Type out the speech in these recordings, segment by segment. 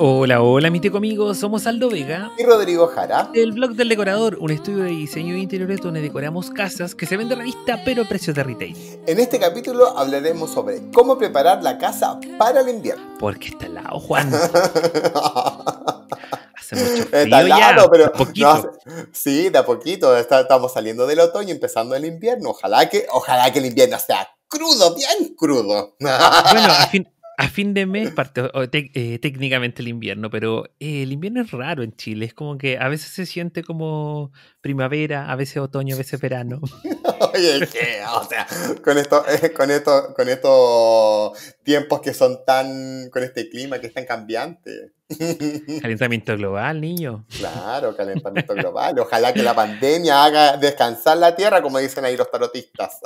Hola, hola, mi tico somos Aldo Vega y Rodrigo Jara. El blog del decorador, un estudio de diseño de interiores donde decoramos casas que se venden a revista pero a precios de retail. En este capítulo hablaremos sobre cómo preparar la casa para el invierno. Porque está al lado, Juan. hace mucho frío está ya, lado, pero poquito. sí, de a poquito, estamos saliendo del otoño empezando el invierno. Ojalá que ojalá que el invierno sea crudo, bien crudo. bueno, al fin a fin de mes parte eh, técnicamente el invierno, pero eh, el invierno es raro en Chile. Es como que a veces se siente como primavera, a veces otoño, a veces verano. Oye, ¿qué? O sea, con esto, con esto, con estos tiempos que son tan, con este clima que es tan cambiante. Calentamiento global, niño. Claro, calentamiento global. Ojalá que la pandemia haga descansar la tierra, como dicen ahí los tarotistas.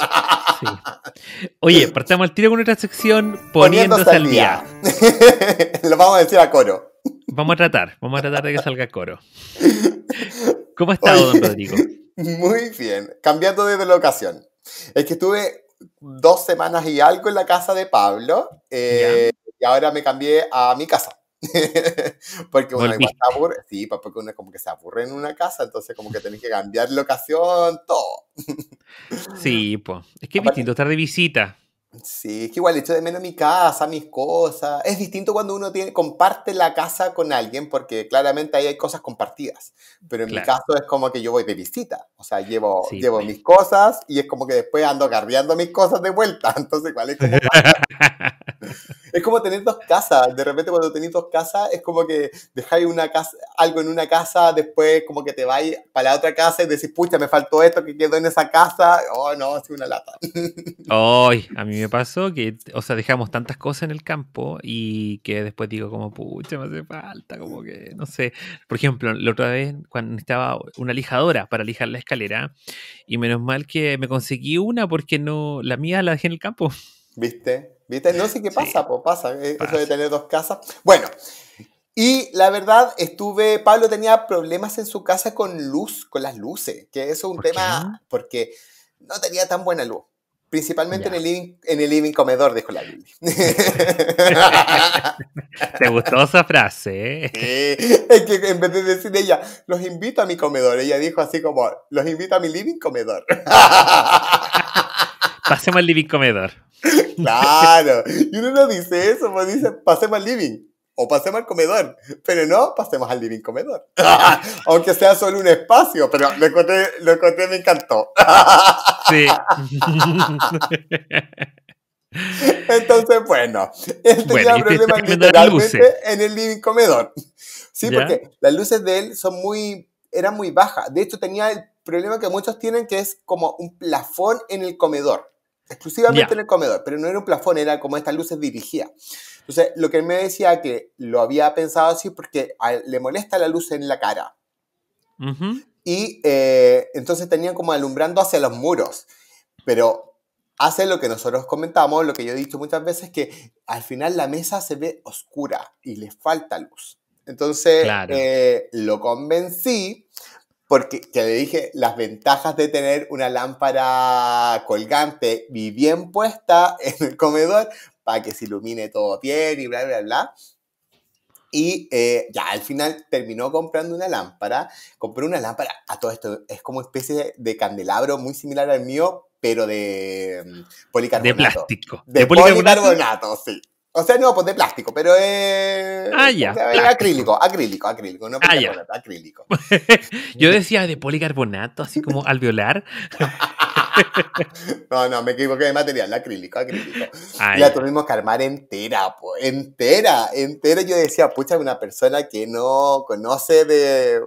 Oye, partamos al tiro con otra sección poniéndose, al día. Lo vamos a decir a coro. Vamos a tratar, vamos a tratar de que salga coro. ¿Cómo ha estado, don Rodrigo? Muy bien. Cambiando de locación, Es que estuve dos semanas y algo en la casa de Pablo eh, y ahora me cambié a mi casa. porque uno se aburre, sí, pues, porque uno como que se aburre en una casa, entonces como que tenés que cambiar locación, todo. sí, pues. Es que es distinto estar de visita. Sí, es que igual echo de menos mi casa, mis cosas. Es distinto cuando uno tiene, comparte la casa con alguien, porque claramente ahí hay cosas compartidas. Pero en mi caso es como que yo voy de visita. O sea, llevo, llevo pues. mis cosas y es como que después ando cargando mis cosas de vuelta. Entonces, ¿cuál es es como tener dos casas. De repente cuando tenéis dos casas es como que dejáis una casa, algo en una casa, después como que te vais para la otra casa y decís, pucha, me faltó esto que quedó en esa casa. Oh, no, es una lata. Hoy, a mí me pasó que, o sea, dejamos tantas cosas en el campo y que después digo como, pucha, me hace falta, como que, no sé. Por ejemplo, la otra vez cuando estaba una lijadora para lijar la escalera y menos mal que me conseguí una porque no, la mía la dejé en el campo. ¿Viste? ¿Viste? No sé qué pasa, pues pasa, eh, eso de tener dos casas. Bueno, y la verdad, estuve, Pablo tenía problemas en su casa con luz, con las luces, que eso es un tema, porque no tenía tan buena luz. Principalmente en el, living, en el living comedor, dijo la Lili. Te gustó esa frase, Es que en vez de decir ella, los invito a mi comedor, ella dijo así como, los invito a mi living comedor. Pasemos al living comedor. Claro. Y uno no dice eso, uno dice, pasemos al living o pasemos al comedor, pero no, pasemos al living comedor. Aunque sea solo un espacio, pero lo encontré, lo encontré me encantó. sí. Entonces, bueno, este tenía el problemas literalmente en el living comedor. Sí, porque las luces de él son muy, eran muy bajas. De hecho, tenía el problema que muchos tienen que es como un plafón en el comedor exclusivamente en el comedor, pero no era un plafón, era como estas luces dirigidas. Entonces, lo que él me decía que lo había pensado así porque le molesta la luz en la cara. Y eh, entonces tenía como alumbrando hacia los muros, pero hace lo que nosotros comentamos, lo que yo he dicho muchas veces, que al final la mesa se ve oscura y le falta luz. Entonces, eh, lo convencí porque te dije las ventajas de tener una lámpara colgante y bien puesta en el comedor para que se ilumine todo bien y bla, bla, bla. Y eh, ya al final terminó comprando una lámpara. Compró una lámpara, a todo esto es como especie de candelabro muy similar al mío, pero de mm, policarbonato. De plástico. De, ¿De policarbonato? policarbonato, sí. O sea, no, pues de plástico, pero es. Eh, ah, ya. acrílico, acrílico, acrílico, no ah, acrílico. Yo decía de policarbonato, así como alveolar. no, no, me equivoqué de material, acrílico, acrílico. Y ah, la ya. tuvimos que armar entera, pues entera, entera. Yo decía, pucha, una persona que no conoce de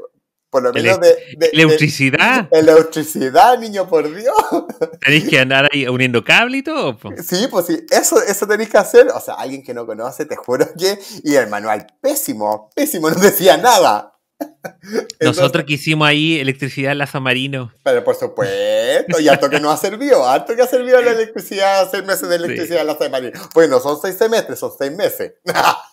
por lo menos e- de, ¿Electricidad? electricidad, niño, por Dios. ¿Tenéis que andar ahí uniendo cable y todo? Sí, pues sí, eso, eso tenéis que hacer. O sea, alguien que no conoce, te juro que. Y el manual, pésimo, pésimo, no decía nada. Nosotros que hicimos ahí electricidad en la marino. Pero por supuesto, y harto que no ha servido, harto que ha servido la electricidad, seis meses de electricidad en la Pues no son seis semestres, son seis meses.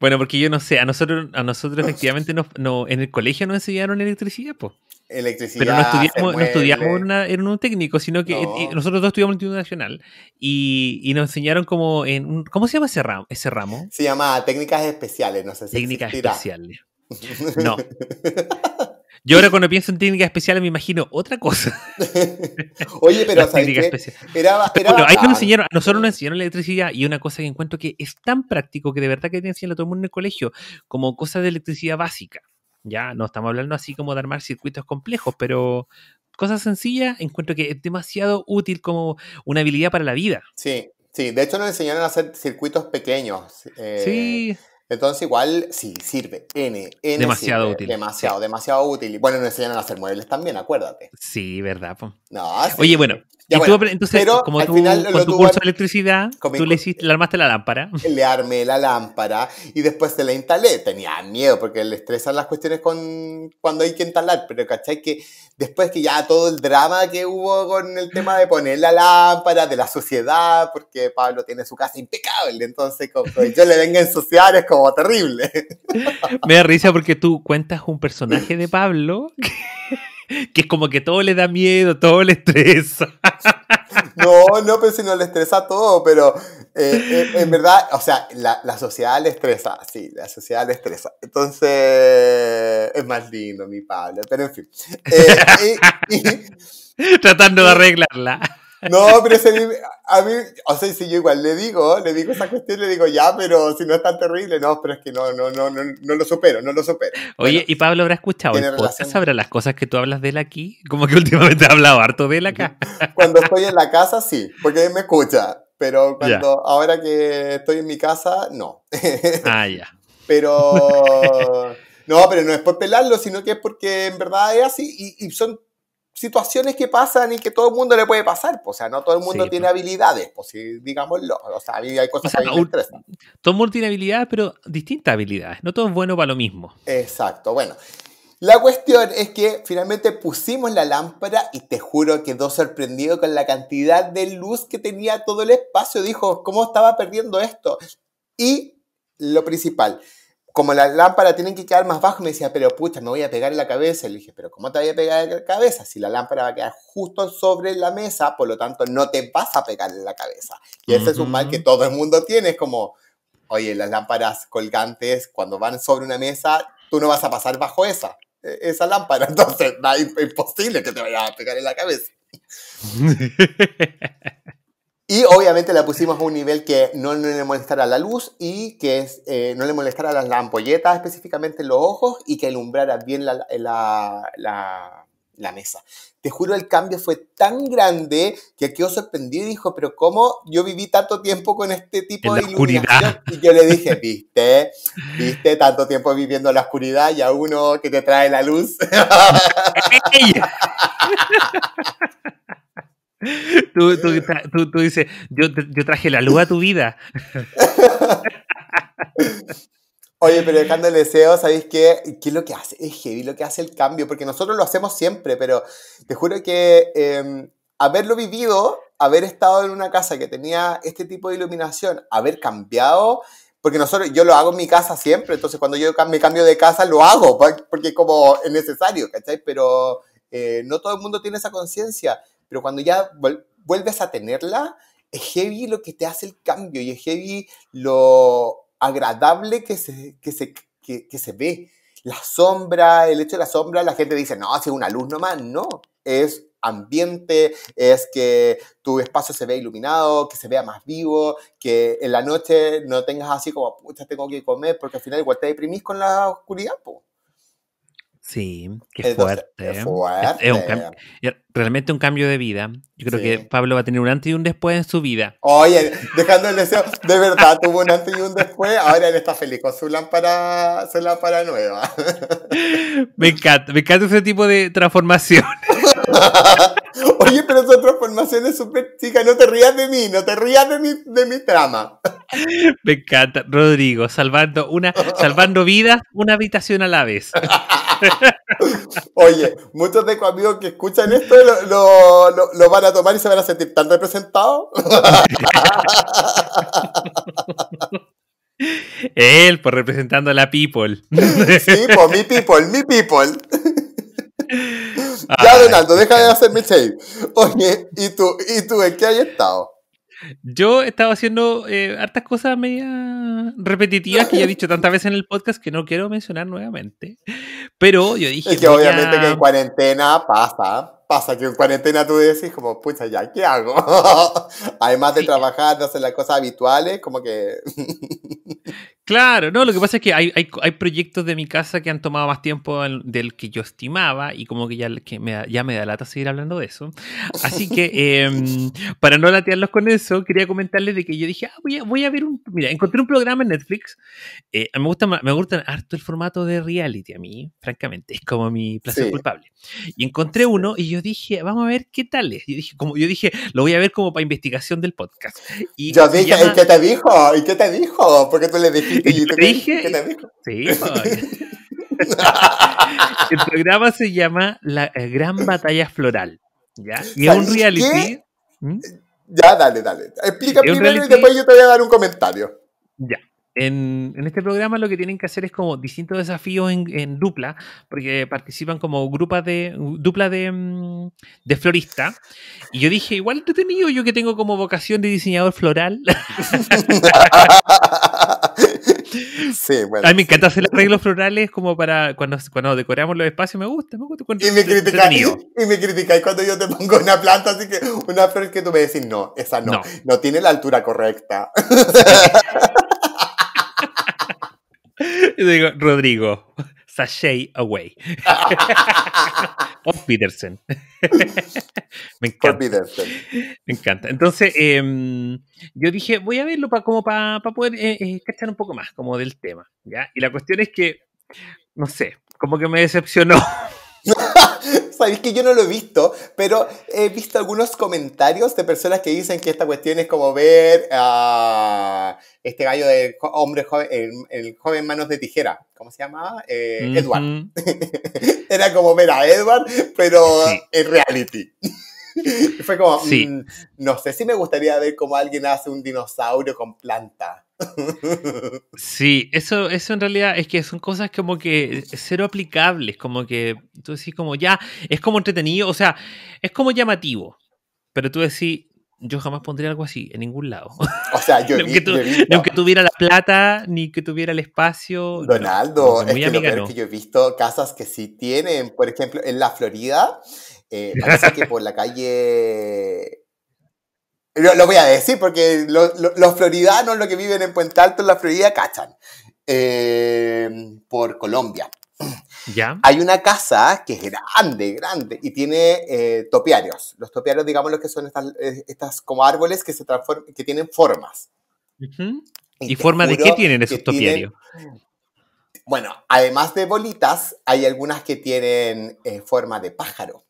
Bueno, porque yo no sé, a nosotros, a nosotros efectivamente no, en el colegio nos enseñaron electricidad, pues. Pero no estudiamos, no estudiamos en un técnico, sino que nosotros dos estudiamos en el Nacional y, nos enseñaron como en ¿cómo se llama ese ramo? Ese ramo? Se llama técnicas especiales, no sé si Técnicas especiales. No. Yo ahora cuando pienso en técnicas especiales me imagino otra cosa. Oye, pero ¿sabes qué? Era, bueno, ahí nos enseñaron, nosotros nos enseñaron la electricidad y una cosa que encuentro que es tan práctico que de verdad que te enseñan a todo el mundo en el colegio, como cosas de electricidad básica. Ya, no estamos hablando así como de armar circuitos complejos, pero cosas sencillas encuentro que es demasiado útil como una habilidad para la vida. Sí, sí. De hecho nos enseñaron a hacer circuitos pequeños. Eh, sí entonces igual sí, sirve. N, N demasiado útil. Demasiado, demasiado útil. Bueno, nos enseñan a hacer muebles también, acuérdate. Sí, verdad. No, Oye, bueno, y tú, entonces, como tú, final, con tu curso de electricidad, tú le, armaste la lámpara. Le armé la lámpara y después se la instalé. Tenía miedo porque le estresan las cuestiones con cuando hay que instalar, pero ¿cachai? Que después que ya todo el drama que hubo con el tema de poner la lámpara, de la sociedad porque Pablo tiene su casa impecable, entonces como yo le vengo a ensuciar es como terrible. Me da risa porque tú cuentas un personaje de Pablo que, que es como que todo le da miedo, todo le estresa. No, no, pero si no le estresa todo, pero eh, eh, en, verdad, o sea, la, la, sociedad le estresa, sí, la sociedad le estresa. Entonces, es más lindo mi padre, pero en fin. Eh, Tratando de arreglarla. No, pero ese a mí, o sea, si yo igual le digo, le digo esa cuestión, le digo, ya, pero si no es tan terrible, no, pero es que no, no, no, no, no lo supero, no lo supero. Oye, ¿y Pablo habrá escuchado el ¿Sabrá las cosas que tú hablas de él aquí? Como que últimamente he hablado harto de él acá. Cuando estoy en la casa, sí, porque él me escucha, pero cuando, ahora que estoy en mi casa, no. Ah, ya. Pero... No, pero no es por pelarlo, sino que es porque en verdad es así y, y son situaciones que pasan y que todo el mundo le puede pasar. O sea, no todo el mundo tiene habilidades, digámoslo. O sea, hay cosas que interesan. Todo el mundo tiene habilidades, pero distintas habilidades. No todo es bueno para lo mismo. Exacto. Bueno, la cuestión es que finalmente pusimos la lámpara y te juro quedó sorprendido con la cantidad de luz que tenía todo el espacio. Dijo, ¿cómo estaba perdiendo esto? Y lo principal, como la lámpara tienen que quedar más bajo, me decía, pero pucha, me voy a pegar en la cabeza. Le dije, pero ¿cómo te voy a pegar en la cabeza? Si la lámpara va a quedar justo sobre la mesa, por lo tanto, no te vas a pegar en la cabeza. Y ese es un mal que todo el mundo tiene. Es como, oye, las lámparas colgantes, cuando van sobre una mesa, tú no vas a pasar bajo esa, e, esa lámpara. Entonces, es imposible que te vayas a pegar en la cabeza. Y obviamente la pusimos a un nivel que no, le molestara la luz y que es, eh, no le molestara las, las, específicamente los ojos y que alumbrara bien la, mesa. Te juro, el cambio fue tan grande que quedó sorprendido y dijo, pero ¿cómo yo viví tanto tiempo con este tipo de iluminación? Y yo le dije, viste, viste tanto tiempo viviendo en la oscuridad y a uno que te trae la luz. Tú, tú, dices, yo, yo, traje la luz a tu vida. Oye, pero dejando el deseo, ¿sabéis qué? ¿Qué es lo que hace? Es heavy lo que hace el cambio, porque nosotros lo hacemos siempre, pero te juro que em, haberlo vivido, haber estado en una casa que tenía este tipo de iluminación, haber cambiado, porque nosotros, yo lo hago en mi casa siempre, entonces cuando yo me cambio de casa lo hago, porque como es necesario, ¿cachai? Pero eh, no todo el mundo tiene esa conciencia pero cuando ya vuelves a tenerla, es heavy lo que te hace el cambio y es heavy lo agradable que se, se, ve. La sombra, el hecho de la sombra, la gente dice, no, hace es una luz nomás, no, es ambiente, es que tu espacio se vea iluminado, que se vea más vivo, que en la noche no tengas así como, pucha, tengo que comer, porque al final igual te deprimís con la oscuridad, pues Sí, qué fuerte. realmente un cambio de vida. Yo creo que Pablo va a tener un antes y un después en su vida. Oye, dejando el deseo, de verdad tuvo un antes y un después. Ahora él está feliz con su lámpara, su lámpara nueva. Me encanta, me encanta ese tipo de transformación. Oye, pero esa transformaciones súper No te rías de mí, no te rías de mi, de mi trama. Me encanta, Rodrigo, salvando, una, salvando vidas, una habitación a la vez. Oye, muchos de tus amigos que escuchan esto lo, van a tomar y se van a sentir tan representados. Él, por pues, representando a la people. Sí, por pues, mi people, mi people. Ya, Donaldo, deja de mi shave. Oye, ¿y tú, ¿y tú en qué has estado? Yo estaba haciendo eh, hartas cosas media repetitivas que ya he dicho tantas veces en el podcast que no quiero mencionar nuevamente. Pero yo dije. Es que obviamente que en cuarentena pasa. Pasa que en cuarentena tú decís, como, pucha, ya, ¿qué hago? Además de trabajar, de hacer las cosas habituales, como que. Claro, no, lo que pasa es que hay, hay, hay, proyectos de mi casa que han tomado más tiempo del que yo estimaba y como que ya, que me, da, ya me da lata seguir hablando de eso. Así que em, para no latearlos con eso, quería comentarles de que yo dije, ah, voy, a, ver un, mira, encontré un programa en Netflix. Eh, me, gusta, me gusta harto el formato de reality a mí, francamente, es como mi placer culpable. Y encontré uno y yo dije, vamos a ver qué tal es. Yo dije, como, yo dije lo voy a ver como para investigación del podcast. Y yo dije, ¿y qué te dijo? ¿Y qué te dijo? Porque tú le dijiste te dije, Sí, El programa se llama La eh, Gran Batalla Floral. ¿ya? Y es un reality. ¿Mm? Ya, dale, dale. Explica primero y después yo te voy a dar un comentario. Ya. En, en, este programa lo que tienen que hacer es como distintos desafíos en, en dupla, porque participan como grupos de dupla de, mm, de florista. Y yo dije, igual entretenido, yo que tengo como vocación de diseñador floral. Sí, bueno. A mí me encanta hacer arreglos florales como para cuando, cuando decoramos los espacios, me gusta, me gusta. y, me criticáis, y me criticáis cuando yo te pongo una planta, así que una flor que tú me decís, no, esa no, no, tiene la altura correcta. Yo digo, Rodrigo, Sashay Away. Por Peterson. Me encanta. Me encanta. Entonces, em, yo dije, voy a verlo para como para poder eh, eh un poco más como del tema. ¿ya? Y la cuestión es que, no sé, como que me decepcionó Sabéis que yo no lo he visto, pero he visto algunos comentarios de personas que dicen que esta cuestión es como ver a este gallo de hombre joven, el, joven manos de tijera. ¿Cómo se llamaba? Eh, Edward. Era como ver a Edward, pero en reality. fue como, mm, no sé si me gustaría ver cómo alguien hace un dinosaurio con planta. sí, eso, eso en realidad es que son cosas como que cero aplicables, como que tú decís como ya, es como entretenido, o sea, es como llamativo, pero tú decís, yo jamás pondría algo así en ningún lado. O sea, yo, no aunque, ni tuviera la plata, ni que tuviera el espacio. Donaldo, es lo que yo he visto casas que sí tienen, por ejemplo, en la Florida eh, parece que por la calle. Lo, voy a decir porque los floridanos, los que viven en Puente Alto, en la Florida, cachan. Eh, por Colombia. ¿Ya? Hay una casa que es grande, grande, y tiene eh, topiarios. Los topiarios, digamos, los que son estas, eh, como árboles que, se que tienen formas. ¿Y, forma de qué tienen esos topiarios? bueno, además de bolitas, hay algunas que tienen forma de pájaro.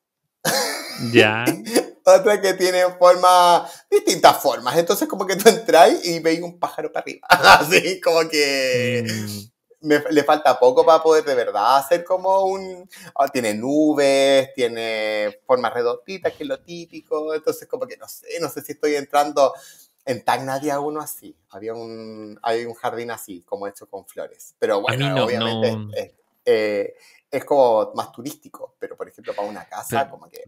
Ya. Otra que tiene forma, distintas formas. Entonces, como que tú entráis y veis un pájaro para arriba. Así, como que. Mm. le falta poco para poder de verdad hacer como un... Ah, tiene nubes, tiene formas redonditas, que es lo típico, entonces como que no sé, no sé si estoy entrando... En Tacna había uno así, había un, hay un jardín así, como hecho con flores. Pero bueno, obviamente eh, eh, es como más turístico, pero por ejemplo para una casa, como que...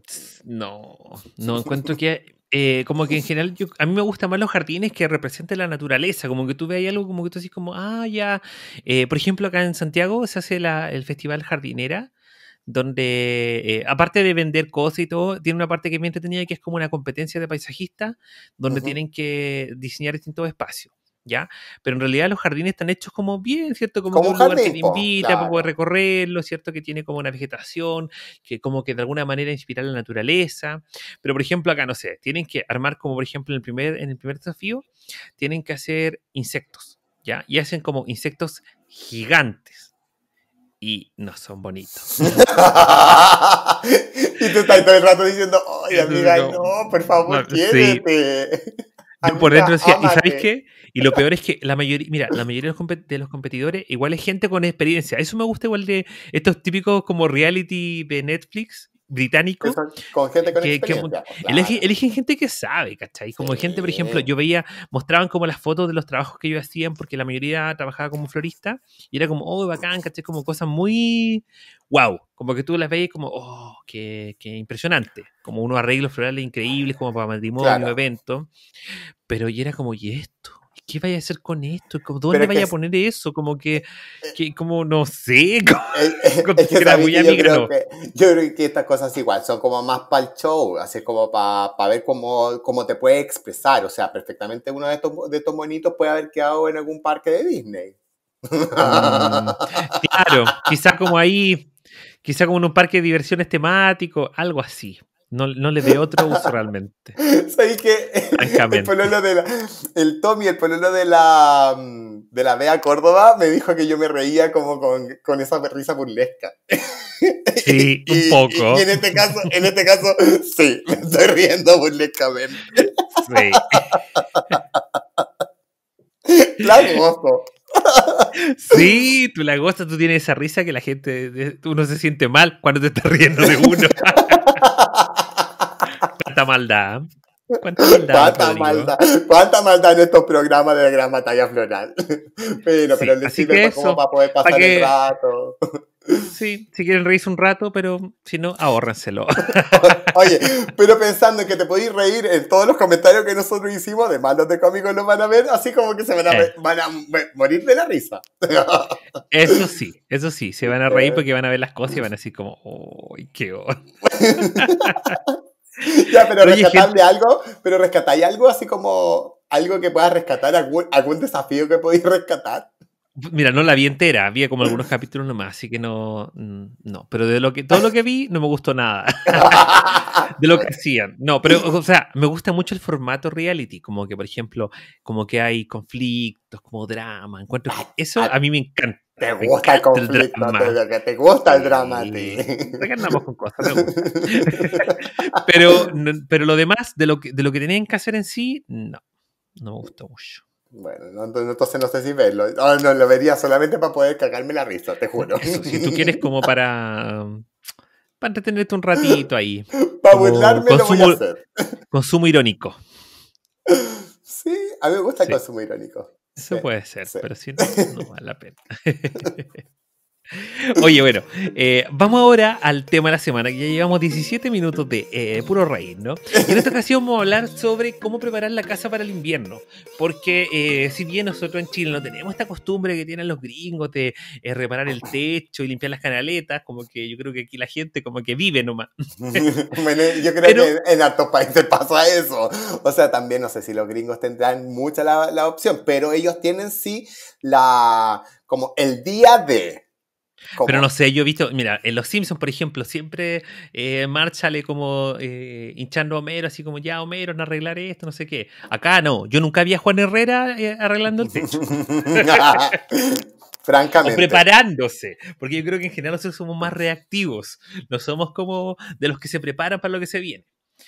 Mm. No, no encuentro que... Eh, como que en general a mí me gustan más los jardines que representan la naturaleza, como que tú veas algo como que tú decís como, ah, ya, eh, por ejemplo acá en Santiago se hace el Festival Jardinera, donde eh, aparte de vender cosas y todo, tiene una parte que me entretenía que es como una competencia de paisajista donde tienen que diseñar distintos espacios. ¿ya? Pero en realidad los jardines están hechos como bien, ¿cierto? Como, un lugar que te invita a poder recorrerlo, ¿cierto? Que tiene como una vegetación, que como que de alguna manera inspira la naturaleza. Pero por ejemplo acá, no sé, tienen que armar como por ejemplo en el primer, en el primer desafío, tienen que hacer insectos, ¿ya? Y hacen como insectos gigantes. Y no son bonitos. y te estás todo el rato diciendo, ay amiga, no, por favor, quédate. por dentro ¿y sabéis qué? Y lo peor es que la mayoría, mira, la mayoría de los, competidores igual es gente con experiencia. Eso me gusta igual de estos típicos como reality de Netflix, británico. Con gente que, experiencia. Que, pues, eligen, gente que sabe, ¿cachai? Como gente, por ejemplo, yo veía, mostraban como las fotos de los trabajos que ellos hacían, porque la mayoría trabajaba como florista, y era como, oh, bacán, ¿cachai? Como cosas muy wow. Como que tú las veías como, oh, qué, impresionante. Como unos arreglos florales increíbles, como para matrimonio, claro. evento. Pero y era como, ¿y esto? ¿qué vaya a hacer con esto? ¿Dónde vaya a poner eso? Como que, eh, como no sé. yo, creo que, estas cosas igual son como más para el show, así como para ver cómo, te puede expresar. O sea, perfectamente uno de estos, de estos monitos puede haber quedado en algún parque de Disney. Mm, claro, quizás como ahí, quizás como en un parque de diversiones temático, algo así. No, no le veo otro uso realmente. que el el Tommy, el pololo de la mm, de la Bea Córdoba, me dijo que yo me reía como con, con esa risa burlesca. Sí, un poco. Y, en este caso, en este caso, sí, me estoy riendo burlescamente. Sí. La Sí, tu la gozas, tú tienes esa risa que la gente, uno se siente mal cuando te está riendo de uno. Cuánta maldad. ¿eh? Cuánta maldad. Cuánta maldad, en estos programas de la gran batalla floral. Pero, sí, pero que sirve eso, va a poder pasar el rato. Sí, si quieren reírse un rato, pero si no, ahórrenselo. Oye, pero pensando en que te podéis reír en todos los comentarios que nosotros hicimos, de malos de cómicos lo van a ver, así como que se van a, eh. morir de la risa. eso sí, eso sí, se van a reír eh. porque van a ver las cosas y van a decir como, ¡ay, qué horror! ya, pero algo, pero rescatáis algo así como algo que puedas rescatar, algún, algún desafío que podéis rescatar. Mira, no la vi entera, había como algunos capítulos nomás, así que no, mm, no. Pero de lo que todo lo que vi no me gustó nada. de lo que hacían. No, pero, o sea, me gusta mucho el formato reality, como que, por ejemplo, como que hay conflictos, como drama, encuentro. Eso a mí me encanta. Te gusta el conflicto, te, gusta el drama con cosas, pero, pero lo demás, de lo, que, de lo que tenían que hacer en sí, no, no me gustó mucho. Bueno, entonces no sé si verlo. Ah, no, lo vería solamente para poder cagarme la risa, te juro. si tú quieres como para para entretenerte un ratito ahí. para burlarme lo voy a hacer. Consumo irónico. Sí, a mí me gusta el consumo irónico. Eso puede ser, pero si no, no vale la pena. Oye, bueno, eh, vamos ahora al tema de la semana, que ya llevamos 17 minutos de eh, puro raíz, ¿no? en esta ocasión vamos a hablar sobre cómo preparar la casa para el invierno, porque eh, si bien nosotros en Chile no tenemos esta costumbre que tienen los gringos de reparar el techo y limpiar las canaletas, como que yo creo que aquí la gente como que vive nomás. yo creo que en otros países pasa eso. O sea, también no sé si los gringos tendrán mucha la opción, pero ellos tienen sí la como el día de, pero no sé, yo he visto, mira, en Los Simpsons, por ejemplo, siempre eh, Marchale como eh, hinchando a Homero, así como ya Homero, no arreglar esto, no sé qué. Acá no, yo nunca vi a Juan Herrera eh, arreglando el techo. Francamente. preparándose, porque yo creo que en general nosotros somos más reactivos, no somos como de los que se preparan para lo que se viene.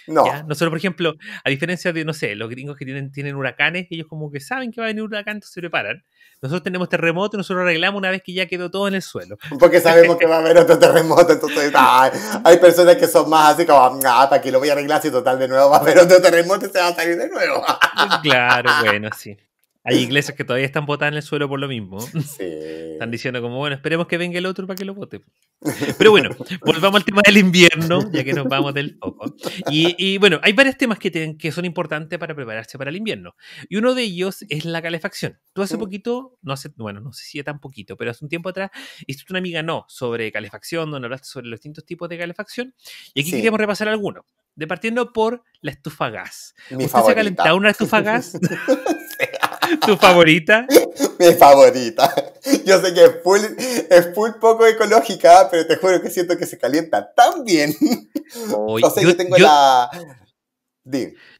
No. Nosotros, por ejemplo, a diferencia de, no sé, los gringos que tienen, tienen huracanes, ellos como que saben que va a venir un huracán, entonces se preparan. Nosotros tenemos terremoto y nosotros arreglamos una vez que ya quedó todo en el suelo. Porque sabemos que va a haber otro terremoto, entonces hay personas que son más así como, ah, aquí lo voy a arreglar si total de nuevo va a haber otro terremoto y se va a salir de nuevo. claro, bueno, sí. Hay iglesias que todavía están botadas en el suelo por lo mismo. Sí. Están diciendo como, bueno, esperemos que venga el otro para que lo vote. Pero bueno, volvamos al tema del invierno, ya que nos vamos del ojo. Y, bueno, hay varios temas que, que son importantes para prepararse para el invierno. Y uno de ellos es la calefacción. Tú hace mm. poquito, no hace, bueno, no sé si tan poquito, pero hace un tiempo atrás, hiciste una amiga no sobre calefacción, donde hablaste sobre los distintos tipos de calefacción. Y aquí queríamos repasar alguno, De partiendo por la estufa gas. Mi ¿Usted favorita. se ha calentado una estufa gas? ¿Tu favorita? Mi favorita. Yo sé que es full, es full poco ecológica, pero te juro que siento que se calienta tan bien. o sea, yo, tengo la...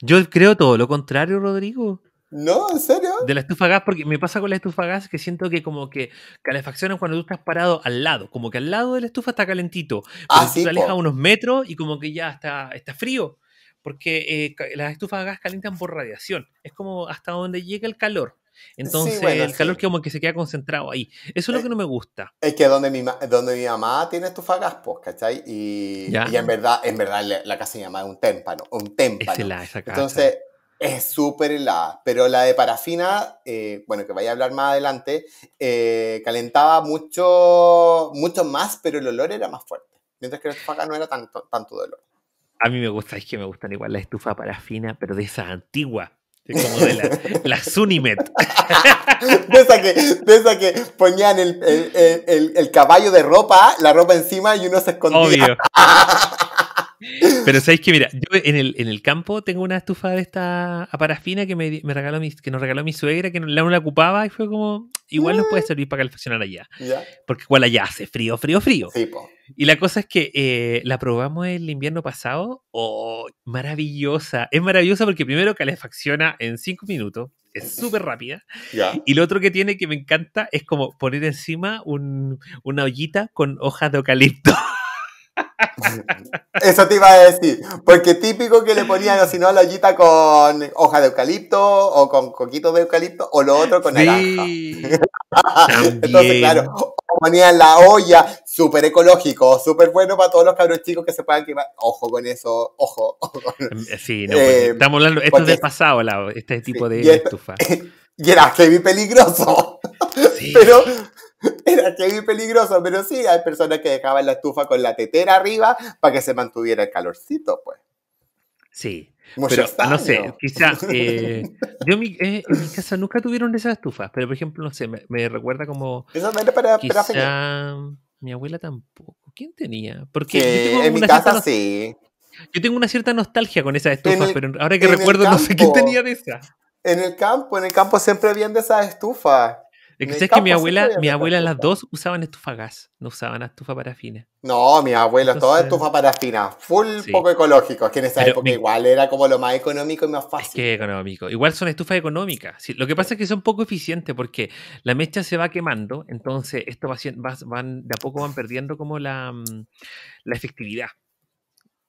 Yo creo todo lo contrario, Rodrigo. No, ¿en serio? De la estufa gas, porque me pasa con la estufa gas que siento que como que calefaccionan cuando tú estás parado al lado, como que al lado de la estufa está calentito, pero ah, alejas unos metros y como que ya está, está frío, porque eh, las estufas gas calientan por radiación, es como hasta donde llega el calor. Entonces el calor que como que se queda concentrado ahí. Eso es lo eh, que no me gusta. Es que donde mi, donde mi mamá tiene estufas pues, ¿cachai? Y, en verdad, en verdad la casa se llama un témpano, un témpano. Entonces es súper helada, pero la de parafina, eh, bueno, que vaya a hablar más adelante, eh, calentaba mucho, mucho más, pero el olor era más fuerte. Mientras que la estufa no era tanto, tanto dolor. A mí me gusta, es que me gustan igual la estufa parafina, pero de esa antigua como de la, la Sunimet. De que, ponían el, caballo de ropa, la ropa encima y uno se escondía. Obvio. Pero sabéis que, mira, yo en el, en el campo tengo una estufa de esta a parafina que, me, regaló que nos regaló mi suegra, que la uno la ocupaba y fue como, igual nos puede ah. servir para calefaccionar allá. Porque igual allá hace frío, frío, frío. Sí, y la cosa es que eh, la probamos el invierno pasado. ¡Oh, maravillosa! Es maravillosa porque primero calefacciona en cinco minutos. Es súper rápida. Y lo otro que tiene que me encanta es como poner encima una ollita con hojas de eucalipto. Eso te iba a decir, porque típico que le ponían, si no, la ollita con hoja de eucalipto o con coquitos de eucalipto o lo otro con sí, Entonces, claro, ponía la olla, súper ecológico, súper bueno para todos los cabros chicos que se puedan quemar. Ojo con eso, ojo. Em, eh, sí, no, pues, em, estamos hablando, esto es del pasado, este tipo de estufa. Y era heavy peligroso. Pero era heavy peligroso, pero sí, hay personas que dejaban la estufa con la tetera arriba para que se mantuviera el calorcito, pues. Sí. Pero, no sé, quizás, eh, yo eh, en mi, casa nunca tuvieron esas estufas, pero por ejemplo, no sé, me, recuerda como. para. Quizá, mi abuela tampoco. ¿Quién tenía? Porque. en mi casa sí. Yo tengo una cierta nostalgia con esas estufas, pero ahora que recuerdo, no sé quién tenía de esas. En el campo, en el campo siempre habían de esas estufas. Es que, mi abuela, mi abuela las dos usaban estufa gas, no usaban estufa parafina. No, mi abuela, toda estufa parafina, full poco ecológico. Es que en esa época igual era como lo más económico y más fácil. Es económico. Igual son estufas económicas. lo que pasa es que son poco eficientes porque la mecha se va quemando, entonces esto va, van, de a poco van perdiendo como la, mm, efectividad.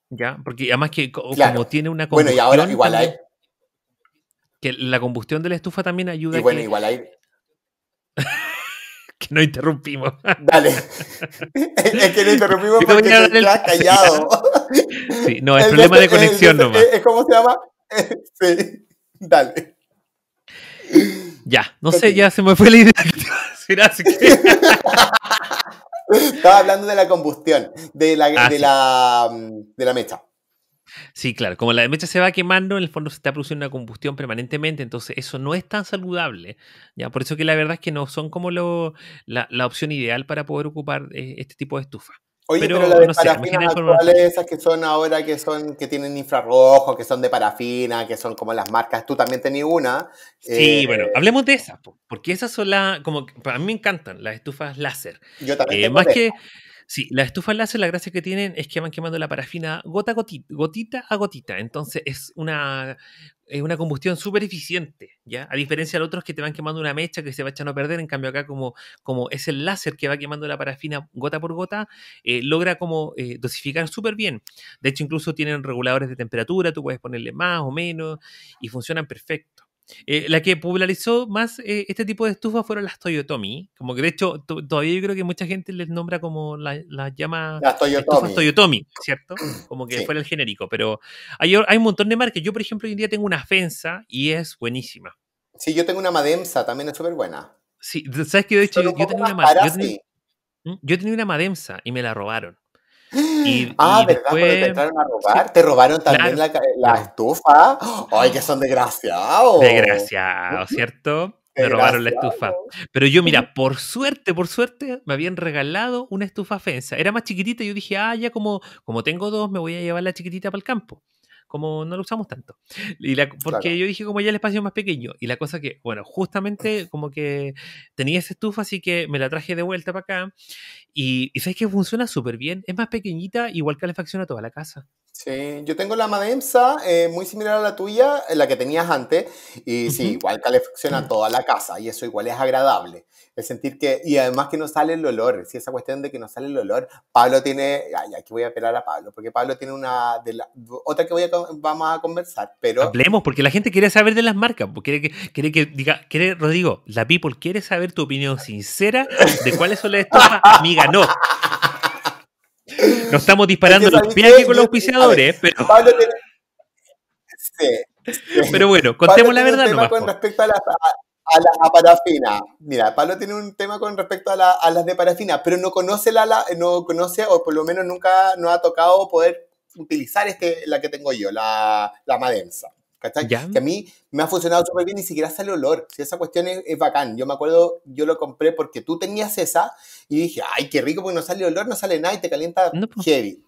¿Ya? Porque además que como tiene una combustión... Bueno, y ahora igual hay... Que la combustión de la estufa también ayuda y bueno, igual hay que no interrumpimos. Dale. es que no interrumpimos porque te el... callado. no, es el problema de, conexión nomás. Es, ¿Cómo se llama? dale. Ya, no sé, ya se me fue la idea Estaba hablando de la combustión, de la, de, ah, la, mm, de la mecha. Sí, claro, como la mecha se va quemando, en el fondo se está produciendo una combustión permanentemente, entonces eso no es tan saludable. ¿ya? Por eso que la verdad es que no son como lo, la, la, opción ideal para poder ocupar eh, este tipo de estufa. Oye, pero, las no parafinas esas que son ahora que son que tienen infrarrojo, que son de parafina, que son como las marcas, tú también tenías una. Sí, eh, bueno, hablemos de esas, porque esas son las, como, a mí me encantan las estufas láser. Yo también. Eh, más que, Sí, las estufas láser, la gracia que tienen es que van quemando la parafina gota a gotita, gotita a gotita. Entonces es una, es una combustión súper eficiente, ¿ya? A diferencia de otros que te van quemando una mecha que se va echando a perder. En cambio, acá, como, como es el láser que va quemando la parafina gota por gota, eh, logra como eh, dosificar súper bien. De hecho, incluso tienen reguladores de temperatura, tú puedes ponerle más o menos y funcionan perfecto. Eh, la que popularizó más eh, este tipo de estufas fueron las Toyotomi. Como que de hecho, todavía yo creo que mucha gente les nombra como las la Toyotomi. ¿cierto? Como que fuera el genérico. Pero hay, un montón de marcas. Yo, por ejemplo, hoy en día tengo una Fensa y es buenísima. Sí, yo tengo una Mademsa, también es súper buena. Sí, sabes qué? de hecho yo, tenía una, yo, ¿Mm? yo, tenía una Mademsa y me la robaron. ah, ¿verdad? te entraron Te robaron también la, estufa. ¡Ay, que son desgraciados! Desgraciados, ¿cierto? Te robaron la estufa. Pero yo, mira, por suerte, por suerte, me habían regalado una estufa fensa. Era más chiquitita y yo dije, ah, ya como, como tengo dos, me voy a llevar la chiquitita para el campo como no lo usamos tanto. Y porque yo dije como ya el espacio es más pequeño. Y la cosa que, bueno, justamente como que tenía esa estufa, así que me la traje de vuelta para acá. Y, sabes que funciona súper bien. Es más pequeñita, igual calefacciona toda la casa. Sí, yo tengo la Mademsa eh, muy similar a la tuya, eh, la que tenías antes, y sí, igual calefacciona toda la casa y eso igual es agradable. El sentir que, y además que no sale el olor, esa cuestión de que no sale el olor, Pablo tiene, aquí voy a esperar a Pablo, porque Pablo tiene una, de otra que vamos a conversar, pero... Hablemos, porque la gente quiere saber de las marcas, pues, quiere que, quiere que diga, quiere, Rodrigo, la people quiere saber tu opinión sincera de cuáles son las estofas, amiga, no, no estamos disparando los pies con los auspiciadores, pero. bueno, contemos la verdad. parafina. Mira, Pablo tiene un tema con respecto a, la, las de parafina, pero no conoce la, no conoce, o por lo menos nunca no ha tocado poder utilizar este, la que tengo yo, la, la madensa. ¿Cachai? Que a mí me ha funcionado súper bien, ni siquiera sale olor. Si esa cuestión es, bacán. Yo me acuerdo, yo lo compré porque tú tenías esa y dije, ay, qué rico, porque no sale olor, no sale nada y te calienta heavy.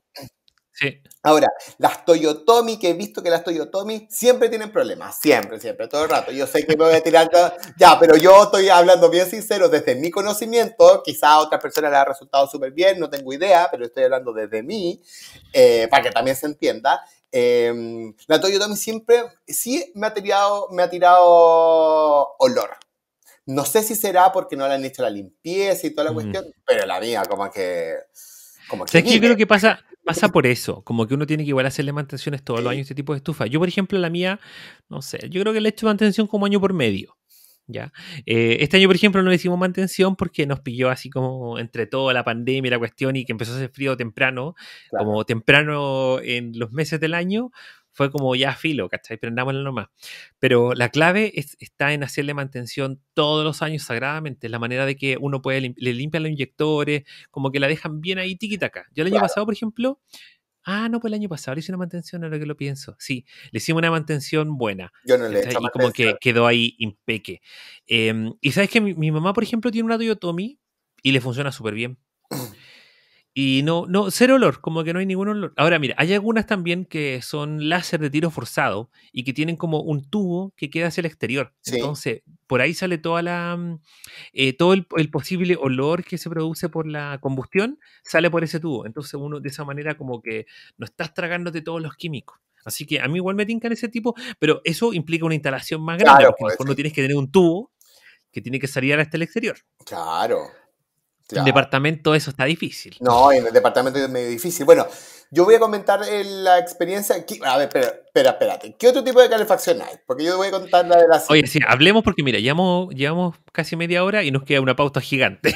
Sí. Ahora, las Toyotomi, que he visto que las Toyotomi siempre tienen problemas, siempre, siempre, todo el rato. Yo sé que me voy a tirar, ya, pero yo estoy hablando bien sincero, desde mi conocimiento, quizá a otras personas le ha resultado súper bien, no tengo idea, pero estoy hablando desde mí, eh, para que también se entienda. Eh, la Toyotomi siempre, sí me ha, tirado, me ha tirado olor. No sé si será porque no le han hecho la limpieza y toda la cuestión, pero la mía, como que... Como que, o sea, que yo creo que pasa, pasa por eso, como que uno tiene que igual hacerle mantenciones todos los años a este tipo de estufa. Yo, por ejemplo, la mía, no sé, yo creo que le he hecho mantención como año por medio. ¿ya? Eh, este año, por ejemplo, no le hicimos mantención porque nos pilló así como entre toda la pandemia y la cuestión y que empezó a hacer frío temprano, como temprano en los meses del año, fue como ya filo, ¿cachai? la nomás. Pero la clave está en hacerle mantención todos los años sagradamente, la manera de que uno puede, le limpian los inyectores, como que la dejan bien ahí tiquitaca. Yo el año pasado, por ejemplo, Ah, no, pues el año pasado le hice una mantención, ahora que lo pienso. Sí, le hicimos una mantención buena. Yo no le he hecho Y como que quedó ahí impeque. Em, y sabes que mi, mamá, por ejemplo, tiene una Toyotomi y le funciona súper bien. Y no, no, cero olor, como que no hay ningún olor. Ahora, mira, hay algunas también que son láser de tiro forzado y que tienen como un tubo que queda hacia el exterior. Entonces, por ahí sale toda la, mm, eh, todo el, posible olor que se produce por la combustión, sale por ese tubo. Entonces, uno de esa manera como que no estás tragándote todos los químicos. Así que a mí igual me tincan ese tipo, pero eso implica una instalación más grande, porque por pues, no tienes que tener un tubo que tiene que salir hasta el exterior. Claro. En el departamento eso está difícil. No, en el departamento es medio difícil. Bueno, yo voy a comentar eh, la experiencia. A ver, espera, espera, ¿Qué otro tipo de calefacción hay? Porque yo voy a contar la de la. Oye, sí, hablemos porque, mira, llevamos, llevamos casi media hora y nos queda una pauta gigante.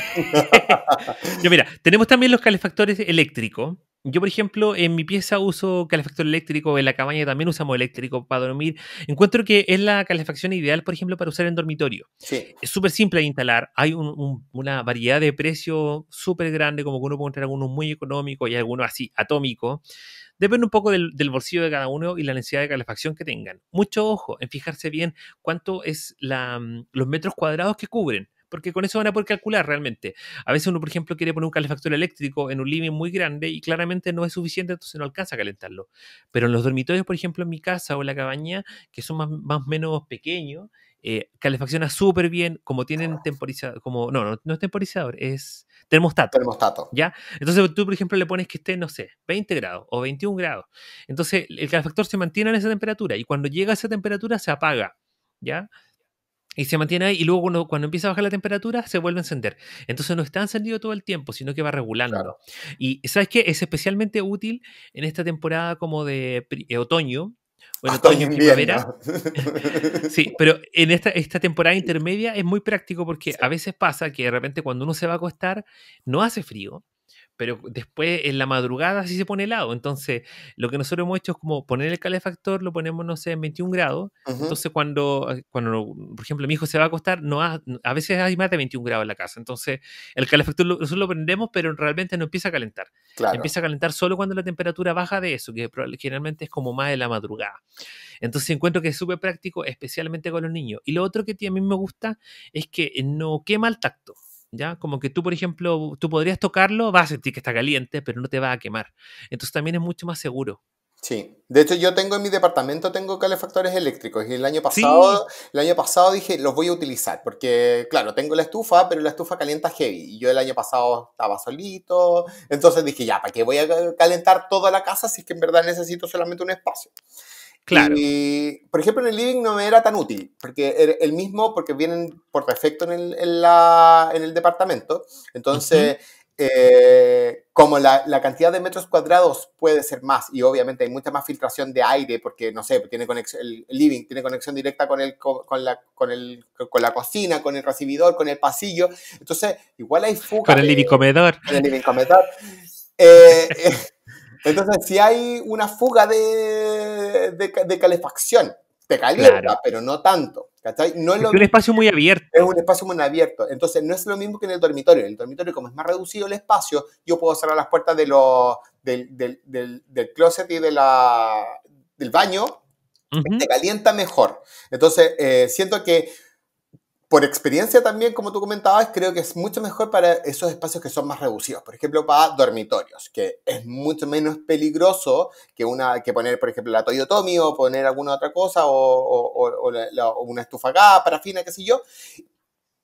yo, mira, tenemos también los calefactores eléctricos, yo, por ejemplo, en mi pieza uso calefactor eléctrico, en la cabaña también usamos eléctrico para dormir. Encuentro que es la calefacción ideal, por ejemplo, para usar en dormitorio. Es súper simple de instalar. Hay una variedad de precios súper grande, como que uno puede encontrar algunos muy económicos y algunos así, atómicos. Depende un poco del, bolsillo de cada uno y la necesidad de calefacción que tengan. Mucho ojo en fijarse bien cuánto es mm, los metros cuadrados que cubren porque con eso van a poder calcular realmente. A veces uno, por ejemplo, quiere poner un calefactor eléctrico en un living muy grande y claramente no es suficiente, entonces no alcanza a calentarlo. Pero en los dormitorios, por ejemplo, en mi casa o en la cabaña, que son más, o menos pequeños, eh, calefacciona súper bien, como tienen temporizador, como, no, no, es temporizador, es termostato. Termostato. ¿Ya? Entonces tú, por ejemplo, le pones que esté, no sé, 20 grados o 21 grados. Entonces el calefactor se mantiene en esa temperatura y cuando llega a esa temperatura se apaga. ¿Ya? Y se mantiene ahí, y luego cuando, empieza a bajar la temperatura, se vuelve a encender. Entonces no está encendido todo el tiempo, sino que va regulando. Y sabes que es especialmente útil en esta temporada como de otoño. Eh, otoño. Bueno, ah, otoño, primavera. sí, pero en esta, esta temporada intermedia es muy práctico porque a veces pasa que de repente cuando uno se va a acostar no hace frío, pero después en la madrugada sí se pone helado. Entonces, lo que nosotros hemos hecho es como poner el calefactor, lo ponemos, no sé, en 21 grados. Entonces, cuando, eh, cuando, por ejemplo, mi hijo se va a acostar, no a veces hay más de 21 grados en la casa. Entonces, el calefactor lo, nosotros lo prendemos, pero realmente no empieza a calentar. Empieza a calentar solo cuando la temperatura baja de eso, que generalmente es como más de la madrugada. Entonces, encuentro que es súper práctico, especialmente con los niños. Y lo otro que a mí me gusta es que no quema el tacto. ¿ya? Como que tú, por ejemplo, tú podrías tocarlo, vas a sentir que está caliente, pero no te va a quemar. Entonces también es mucho más seguro. Sí, de hecho yo tengo en mi departamento tengo calefactores eléctricos y el año pasado el año pasado dije los voy a utilizar porque claro tengo la estufa pero la estufa calienta heavy y yo el año pasado estaba solito entonces dije ya para qué voy a calentar toda la casa si es que en verdad necesito solamente un espacio Claro. Y, por ejemplo, en el living no me era tan útil, porque el mismo, porque vienen por defecto en el, en la, en el departamento. Entonces, eh, como la, la, cantidad de metros cuadrados puede ser más, y obviamente hay mucha más filtración de aire, porque, no sé, tiene el living tiene conexión directa con, el, con, la, con, el, con la cocina, con el recibidor, con el pasillo. Entonces, igual hay fuga. Con el living comedor. Con el living comedor. eh, eh entonces, si hay una fuga de, de, de calefacción, te calienta, pero no tanto. No es, un espacio muy abierto. Es un espacio muy abierto. Entonces, no es lo mismo que en el dormitorio. En el dormitorio, como es más reducido el espacio, yo puedo cerrar las puertas de lo del, del, del, closet y de la, del baño. Te calienta mejor. Entonces, eh, siento que por experiencia también, como tú comentabas, creo que es mucho mejor para esos espacios que son más reducidos. Por ejemplo, para dormitorios, que es mucho menos peligroso que, una, que poner, por ejemplo, la Toyotomi o poner alguna otra cosa o, una estufa acá, parafina, qué sé yo.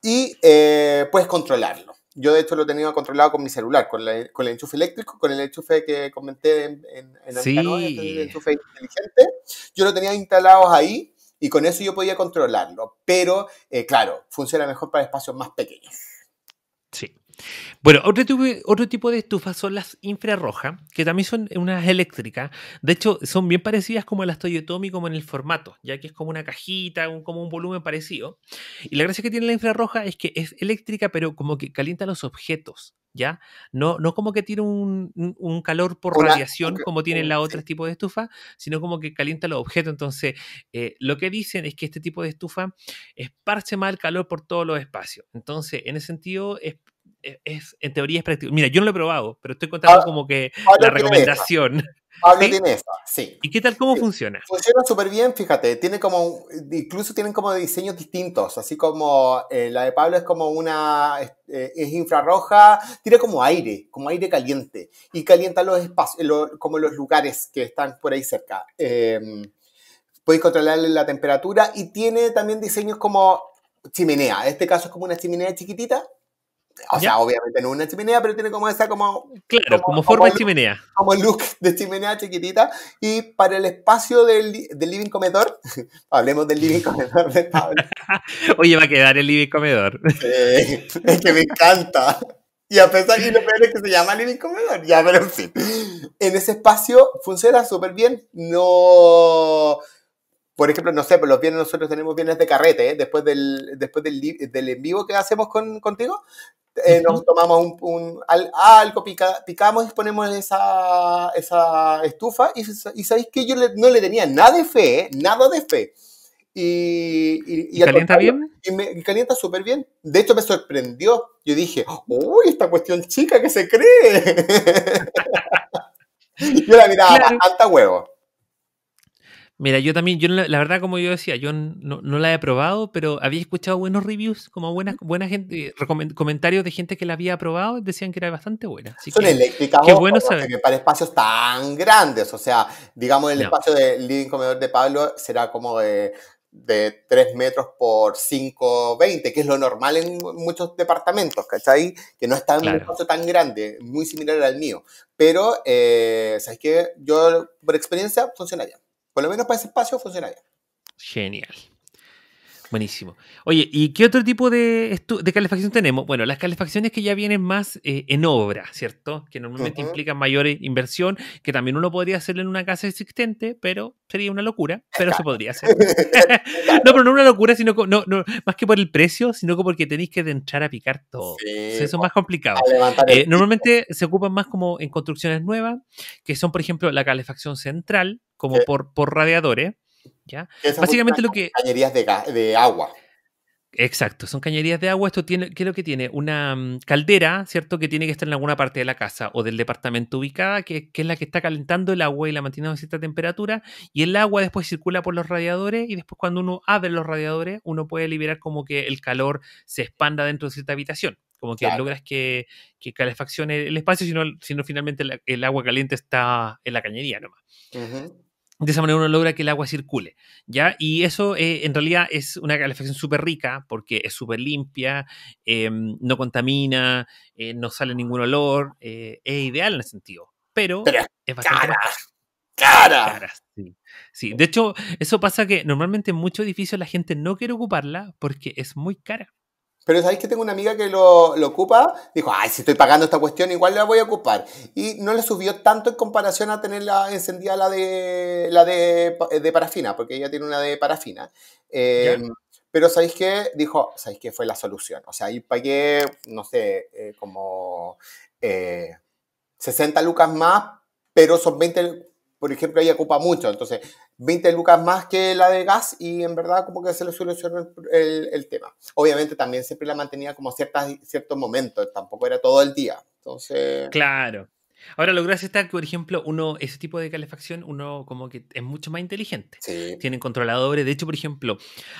Y eh, puedes controlarlo. Yo, de hecho, lo he tenido controlado con mi celular, con, el enchufe eléctrico, con el enchufe que comenté en, en, en sí. el enchufe inteligente. Yo lo tenía instalado ahí y con eso yo podía controlarlo. Pero, eh, claro, funciona mejor para espacios más pequeños. Sí. Bueno, otro tipo, de estufas son las infrarrojas, que también son unas eléctricas. De hecho, son bien parecidas como a las Toyotomi, como en el formato, ya que es como una cajita, como un volumen parecido. Y la gracia que tiene la infrarroja es que es eléctrica, pero como que calienta los objetos, ¿ya? No, no como que tiene un, calor por radiación, como tienen la otra tipo de estufa, sino como que calienta los objetos. Entonces, eh, lo que dicen es que este tipo de estufa esparce mal el calor por todos los espacios. Entonces, en ese sentido, es e-, es, en teoría es práctico. Mira, yo no lo he probado, pero estoy contando como que la recomendación. Pablo tiene esa, sí. ¿Y qué tal cómo funciona? Funciona súper bien, fíjate. Tiene como, incluso tienen como diseños distintos, así como eh, la de Pablo es como una, eh, es infrarroja, tiene como aire, como aire caliente, y calienta los espacios, como los lugares que están por ahí cerca. Em, podéis controlar la temperatura y tiene también diseños como chimenea. En este caso es como una chimenea chiquitita o sea, obviamente no una chimenea, pero tiene como esa como... como, forma de chimenea. como look de chimenea chiquitita. Y para el espacio del, del living comedor, hablemos del living comedor de Pablo. Oye, va a quedar el living comedor. es que me encanta. Y a pesar de lo peor es que se llama living comedor, ya, pero en fin. En ese espacio funciona súper bien. No por ejemplo, no sé, por los bienes nosotros tenemos bienes de carrete, ¿eh? después, del, después del, del en vivo que hacemos con, contigo, eh, nos tomamos un, algo, picamos y ponemos esa, esa estufa. Y, sabéis que yo no le tenía nada de fe, ¿eh? nada de fe. Y, calienta bien. Y me calienta súper bien. De hecho, me sorprendió. Yo dije, uy, esta cuestión chica que se cree. yo la miraba hasta huevo. Mira, yo también, yo la verdad, como yo decía, yo no, la he probado, pero había escuchado buenos reviews, como buena, buena gente, comentarios de gente que la había probado decían que era bastante buena. Así Son que, eléctricas, qué bueno saber. para espacios tan grandes, o sea, digamos el espacio del living comedor de Pablo será como de, 3 metros por 5,20, que es lo normal en muchos departamentos, ¿cachai? Que no está en un espacio tan grande, muy similar al mío. Pero, eh, ¿sabes qué? Yo, por experiencia, funcionaría. Por lo menos para ese espacio funcionaría. Genial. Buenísimo. Oye, ¿y qué otro tipo de, de calefacción tenemos? Bueno, las calefacciones que ya vienen más eh, en obra, ¿cierto? Que normalmente implican mayor eh, inversión, que también uno podría hacerlo en una casa existente, pero sería una locura, pero se podría hacer. no, pero no una locura, sino no, no, más que por el precio, sino que porque tenéis que entrar a picar todo. eso es más complicado. Eh, normalmente se ocupan más como en construcciones nuevas, que son, por ejemplo, la calefacción central, como por, por radiadores ¿ya? Básicamente lo que... Cañerías de, agua. Exacto, son cañerías de agua. Esto tiene, ¿qué es lo que tiene? Una mm, caldera, ¿cierto? Que tiene que estar en alguna parte de la casa o del departamento ubicada, que, es la que está calentando el agua y la mantiene a cierta temperatura. Y el agua después circula por los radiadores y después cuando uno abre los radiadores, uno puede liberar como que el calor se expanda dentro de cierta habitación. Como que logras que, que, calefaccione el espacio, sino, sino finalmente el, agua caliente está en la cañería nomás de esa manera uno logra que el agua circule, ¿ya? Y eso eh, en realidad es una calefacción súper rica porque es súper limpia, em, no contamina, eh, no sale ningún olor, eh, es ideal en ese sentido, pero, es bastante cara. Cara. sí. de hecho, eso pasa que normalmente en muchos edificios la gente no quiere ocuparla porque es muy cara. Pero sabéis que tengo una amiga que lo, lo, ocupa, dijo, ay, si estoy pagando esta cuestión, igual la voy a ocupar. Y no le subió tanto en comparación a tenerla encendida la de la de, parafina, porque ella tiene una de parafina. Em, pero sabéis que dijo, sabéis que fue la solución. O sea, ahí pagué, no sé, eh, como 60 eh, lucas más, pero son 20 por ejemplo, ahí ocupa mucho, entonces 20 lucas más que la de gas y en verdad como que se le solucionó el, tema. Obviamente también siempre la mantenía como ciertas, ciertos momentos, tampoco era todo el día. Entonces... Claro. Ahora, lo gracias está que, por ejemplo, uno, ese tipo de calefacción, uno como que es mucho más inteligente. Tienen controladores. De hecho, por ejemplo,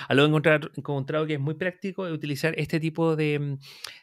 algo he encontrado que es muy práctico es utilizar este tipo de mm,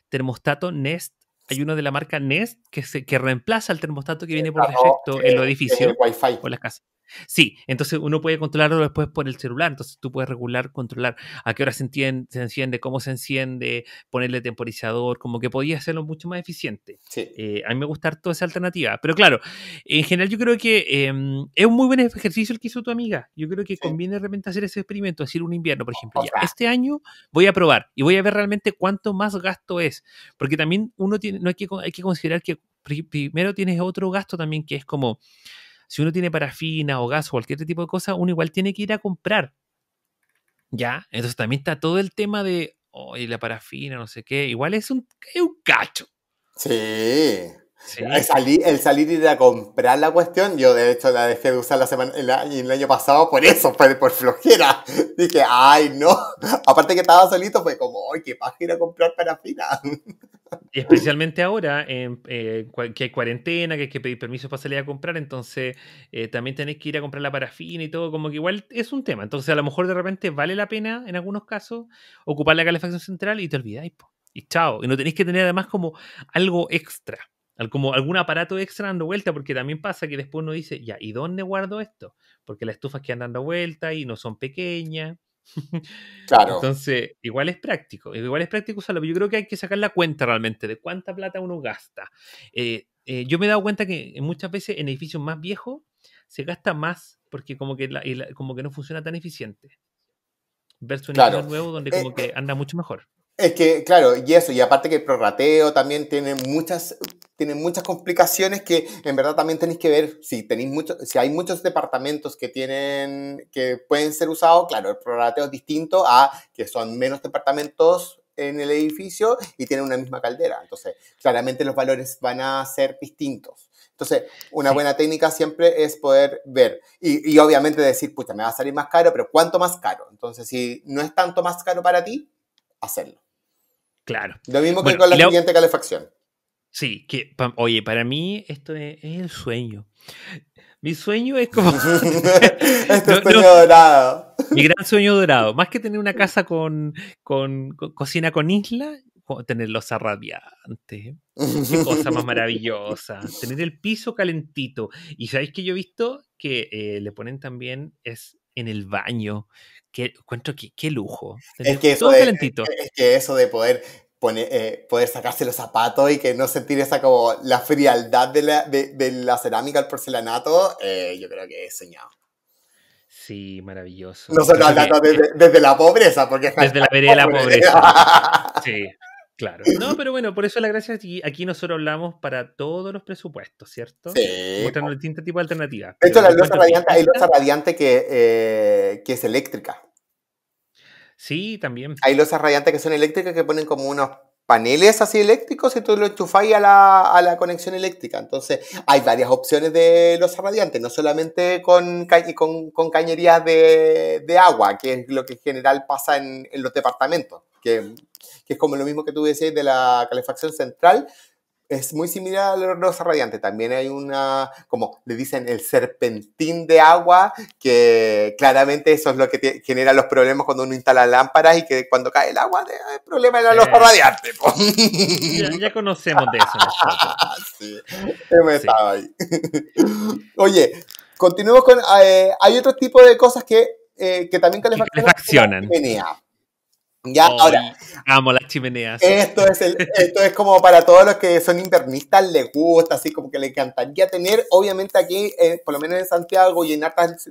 termostato Nest hay uno de la marca Nest que, reemplaza el termostato que viene por defecto en los eh, edificios o las casas. Sí, entonces uno puede controlarlo después por el celular, entonces tú puedes regular, controlar a qué hora se enciende, cómo se enciende, ponerle temporizador, como que podía hacerlo mucho más eficiente. Eh, a mí me gusta toda esa alternativa, pero claro, en general yo creo que em, es un muy buen ejercicio el que hizo tu amiga. Yo creo que conviene de repente hacer ese experimento, decir un invierno, por ejemplo, este año voy a probar y voy a ver realmente cuánto más gasto es, porque también uno tiene, no hay que, hay que considerar que primero tienes otro gasto también que es como si uno tiene parafina o gas o cualquier tipo de cosa, uno igual tiene que ir a comprar. ¿Ya? Entonces también está todo el tema de, oye, la parafina, no sé qué, igual es un, es un cacho. Sí. El, salir, el salir y ir a comprar la cuestión, yo de hecho la dejé de usar la semana, el, el año pasado por eso, por, flojera. Dije, ay, no. Aparte que estaba solito, fue como, ay, qué paja ir a comprar parafina. Y especialmente ahora, eh, que hay cuarentena, que hay que pedir permiso para salir a comprar, entonces eh, también tenéis que ir a comprar la parafina y todo, como que igual es un tema. Entonces a lo mejor de repente vale la pena, en algunos casos, ocupar la calefacción central y te olvidáis, y chao. Y no tenéis que tener además como algo extra como algún aparato extra dando vuelta, porque también pasa que después uno dice, ya, ¿y dónde guardo esto? Porque las estufas quedan dando vuelta y no son pequeñas. Claro. Entonces, igual es práctico. Igual es práctico usarlo, yo creo que hay que sacar la cuenta realmente de cuánta plata uno gasta. Eh, eh, yo me he dado cuenta que muchas veces en edificios más viejos se gasta más porque como que, como que no funciona tan eficiente. Versus un edificio nuevo donde eh, como que anda mucho mejor. Es que, claro, y eso, y aparte que el prorrateo también tiene muchas tienen muchas complicaciones que en verdad también tenéis que ver si tenéis mucho, si hay muchos departamentos que tienen, que pueden ser usados, claro, el prorrateo es distinto a que son menos departamentos en el edificio y tienen una misma caldera. Entonces, claramente los valores van a ser distintos. Entonces, una buena técnica siempre es poder ver y, y, obviamente decir, pucha, me va a salir más caro, pero ¿cuánto más caro? Entonces, si no es tanto más caro para ti, hacerlo. Claro. Lo mismo que con la siguiente calefacción. Sí, que, oye, para mí esto es, el sueño. Mi sueño es como... este sueño dorado. Mi gran sueño dorado. Más que tener una casa con, cocina con isla, tenerlos arradiantes. Qué cosa más maravillosa. Tener el piso calentito. Y sabéis que yo he visto que eh, le ponen también es en el baño. Que, cuento que qué lujo. todo calentito. Es que eso de poder pone, eh, poder sacarse los zapatos y que no sentir esa como la frialdad de la, cerámica al porcelanato, eh, yo creo que es soñado. Sí, maravilloso. Nosotros desde, la pobreza, porque... Desde la vereda de la pobreza. sí. Claro. No, pero bueno, por eso la gracia es que aquí nosotros hablamos para todos los presupuestos, ¿cierto? Sí. Mostrando distintos tipos de alternativas. De hecho, la luz radiante, hay radiante eh, que es eléctrica. Sí, también. Hay losas radiantes que son eléctricas que ponen como unos paneles así eléctricos y tú lo enchufáis a la, a la conexión eléctrica. Entonces, hay varias opciones de los radiantes, no solamente con, con, cañerías de, agua, que es lo que en general pasa en, en los departamentos, que, que, es como lo mismo que tú decías de la calefacción central, es muy similar a la rosa radiante. También hay una, como le dicen, el serpentín de agua, que claramente eso es lo que genera los problemas cuando uno instala lámparas y que cuando cae el agua, el problema en la rosa radiante. Ya, conocemos de eso. Oye, continuemos con. Eh, hay otro tipo de cosas que, eh, que también calefaccionan. calefaccionan. Ya, ahora. Amo las chimeneas. Esto es, esto es como para todos los que son invernistas, les gusta, así como que les encantaría tener. Obviamente aquí, eh, por lo menos en Santiago y en otras,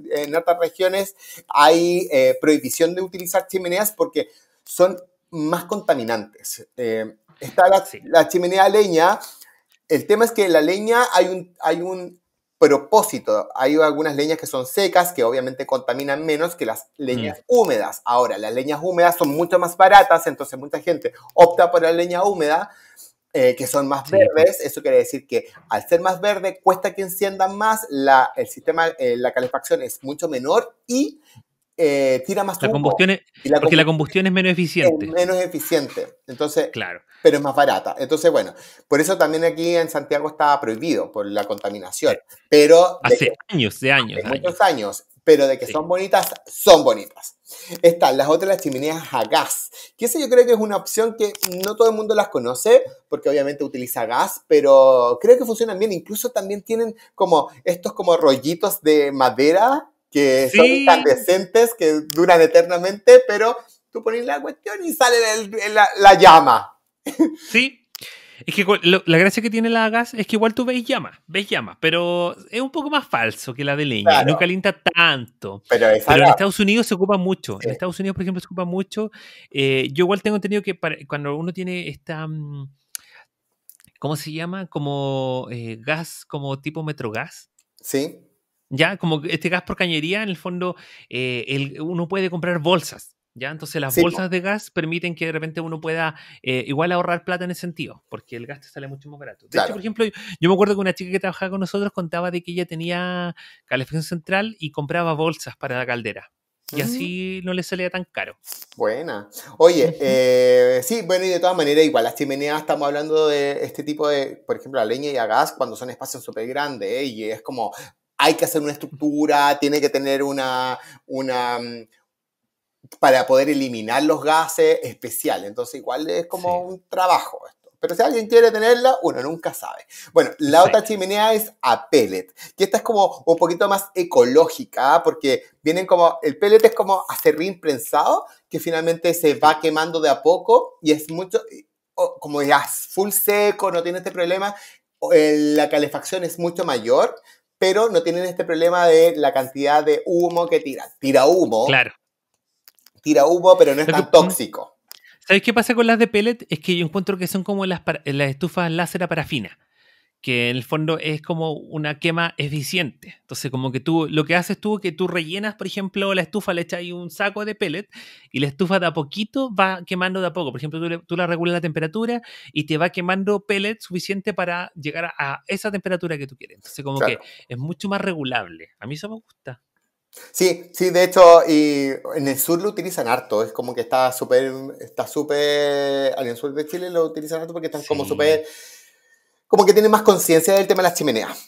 regiones, hay eh, prohibición de utilizar chimeneas porque son más contaminantes. Eh, está la, la chimenea leña. El tema es que la leña hay un, hay un propósito. Hay algunas leñas que son secas, que obviamente contaminan menos que las leñas mm. húmedas. Ahora, las leñas húmedas son mucho más baratas, entonces mucha gente opta por la leña húmeda, eh, que son más verdes. Eso quiere decir que al ser más verde, cuesta que enciendan más, la, el sistema, eh, la calefacción es mucho menor y eh, tira más la combustión porque la combustión es menos eficiente. menos eficiente. Entonces, claro pero es más barata. Entonces, bueno, por eso también aquí en Santiago estaba prohibido por la contaminación. Pero hace años, de años. muchos años, pero de que son bonitas, son bonitas. Están las otras, las chimeneas a gas, que esa yo creo que es una opción que no todo el mundo las conoce, porque obviamente utiliza gas, pero creo que funcionan bien. Incluso también tienen como estos como rollitos de madera que son tan decentes, que duran eternamente, pero tú pones la cuestión y sale la llama. Sí. Es que la gracia que tiene la gas es que igual tú veis llamas, ves llamas, pero es un poco más falso que la de leña, no calienta tanto. Pero, en Estados Unidos se ocupa mucho. En Estados Unidos, por ejemplo, se ocupa mucho. Eh, yo igual tengo entendido que cuando uno tiene esta. Mm, ¿Cómo se llama? Como eh, gas, como tipo metrogas. Sí. Ya, como este gas por cañería, en el fondo, eh, uno puede comprar bolsas entonces las bolsas de gas permiten que de repente uno pueda eh, igual ahorrar plata en ese sentido, porque el gas te sale mucho más barato. De hecho, por ejemplo, yo, me acuerdo que una chica que trabajaba con nosotros contaba de que ella tenía calefacción central y compraba bolsas para la caldera. Y mm. así no le salía tan caro. Buena. Oye, eh, sí, bueno, y de todas maneras, igual las chimeneas, estamos hablando de este tipo de, por ejemplo, la leña y a gas, cuando son espacios súper grandes, eh, y es como hay que hacer una estructura, tiene que tener una, una, mm, para poder eliminar los gases especiales. Entonces, igual es como un trabajo esto. Pero si alguien quiere tenerla, uno nunca sabe. Bueno, la otra chimenea es a pellet, que esta es como un poquito más ecológica, ¿ah? porque vienen como, el pellet es como acerrín prensado, que finalmente se va quemando de a poco y es mucho, como ya full seco, no tiene este problema, eh, la calefacción es mucho mayor, pero no tienen este problema de la cantidad de humo que tira. Tira humo, claro tira humo, pero no es tan tóxico. ¿Sabes qué pasa con las de pellet? Es que yo encuentro que son como las, las estufas láser parafina, que en el fondo es como una quema eficiente. Entonces, como que tú, lo que haces tú, que tú rellenas, por ejemplo, la estufa, le echas ahí un saco de pellet y la estufa de a poquito va quemando de a poco. Por ejemplo, tú, la regulas la temperatura y te va quemando pellet suficiente para llegar a, esa temperatura que tú quieres. Entonces, como que es mucho más regulable. A mí eso me gusta. Sí, sí, de hecho, y en el sur lo utilizan harto, es como que está súper, está súper, en el sur de Chile lo utilizan harto porque están como súper, como que tienen más conciencia del tema de las chimeneas.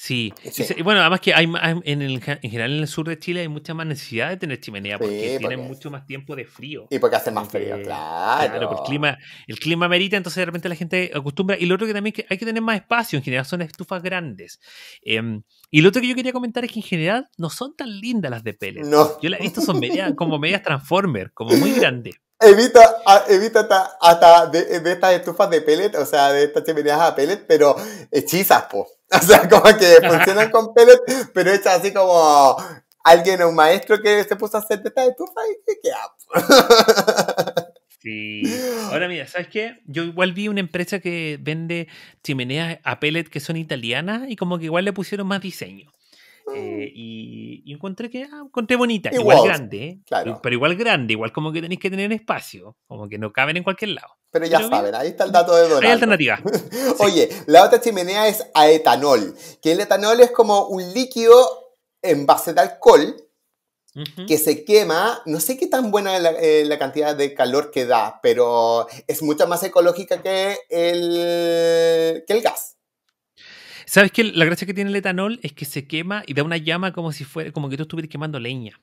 Sí. Y bueno, además que hay, en, el, general en el sur de Chile hay mucha más necesidad de tener chimenea porque, tienen mucho más tiempo de frío. Y porque hace más frío, claro. el clima, el merita, entonces de repente la gente acostumbra. Y lo otro que también hay que tener más espacio, en general son estufas grandes. Em, y lo otro que yo quería comentar es que en general no son tan lindas las de pellets, No. Yo las son como medias Transformer, como muy grandes. Evita, evita hasta, de, estas estufas de pellet, o sea, de estas chimeneas a pellet, pero hechizas, pues O sea, como que funcionan con pellets, pero hecha así como alguien, o un maestro que se puso a hacer teta de tufa y que queda. Sí. Ahora mira, ¿sabes qué? Yo igual vi una empresa que vende chimeneas a pellet que son italianas y como que igual le pusieron más diseño. Mm. Eh, y, encontré que ah, encontré bonita, igual, grande, eh, pero igual grande, igual como que tenéis que tener espacio, como que no caben en cualquier lado. Pero ya saben, ahí está el dato de Donald Hay alternativa. Oye, la otra chimenea es a etanol, que el etanol es como un líquido en base de alcohol que se quema, no sé qué tan buena es eh, la, cantidad de calor que da, pero es mucho más ecológica que el, que el gas. ¿Sabes qué? La gracia que tiene el etanol es que se quema y da una llama como si fuera, como que tú estuvieras quemando leña.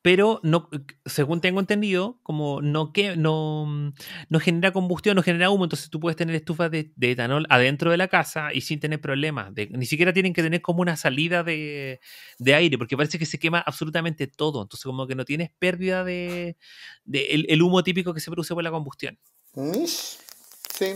Pero no, según tengo entendido, como no, que, no, no genera combustión, no genera humo, entonces tú puedes tener estufas de, etanol adentro de la casa y sin tener problemas. ni siquiera tienen que tener como una salida de, aire, porque parece que se quema absolutamente todo. Entonces, como que no tienes pérdida de, el, humo típico que se produce por la combustión.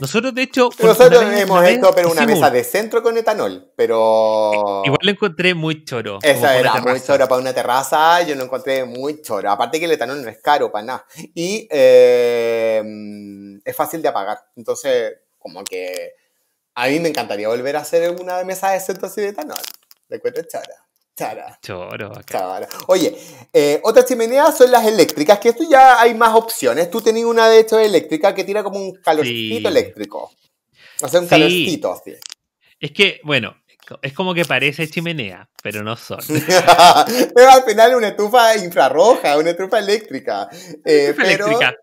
Nosotros, de hecho. Nosotros hemos hecho pero una mesa de centro con etanol, pero. Eh, igual lo encontré muy choro. esa era muy choro para una terraza, yo no encontré muy choro. Aparte que el etanol no es caro para nada. Y em, es fácil de apagar. Entonces, como que. A mí me encantaría volver a hacer una mesa de centro así de etanol. De cuenta chora. Chara. Choro, Chara. Oye, eh, otras chimeneas son las eléctricas, que esto ya hay más opciones. Tú tenías una de hecho eléctrica que tira como un calorcito eléctrico. O sea, un calorcito así. Es que, bueno, es como que parece chimenea, pero no son. pero al final una estufa infrarroja, una estufa eléctrica. Eh, eléctrica.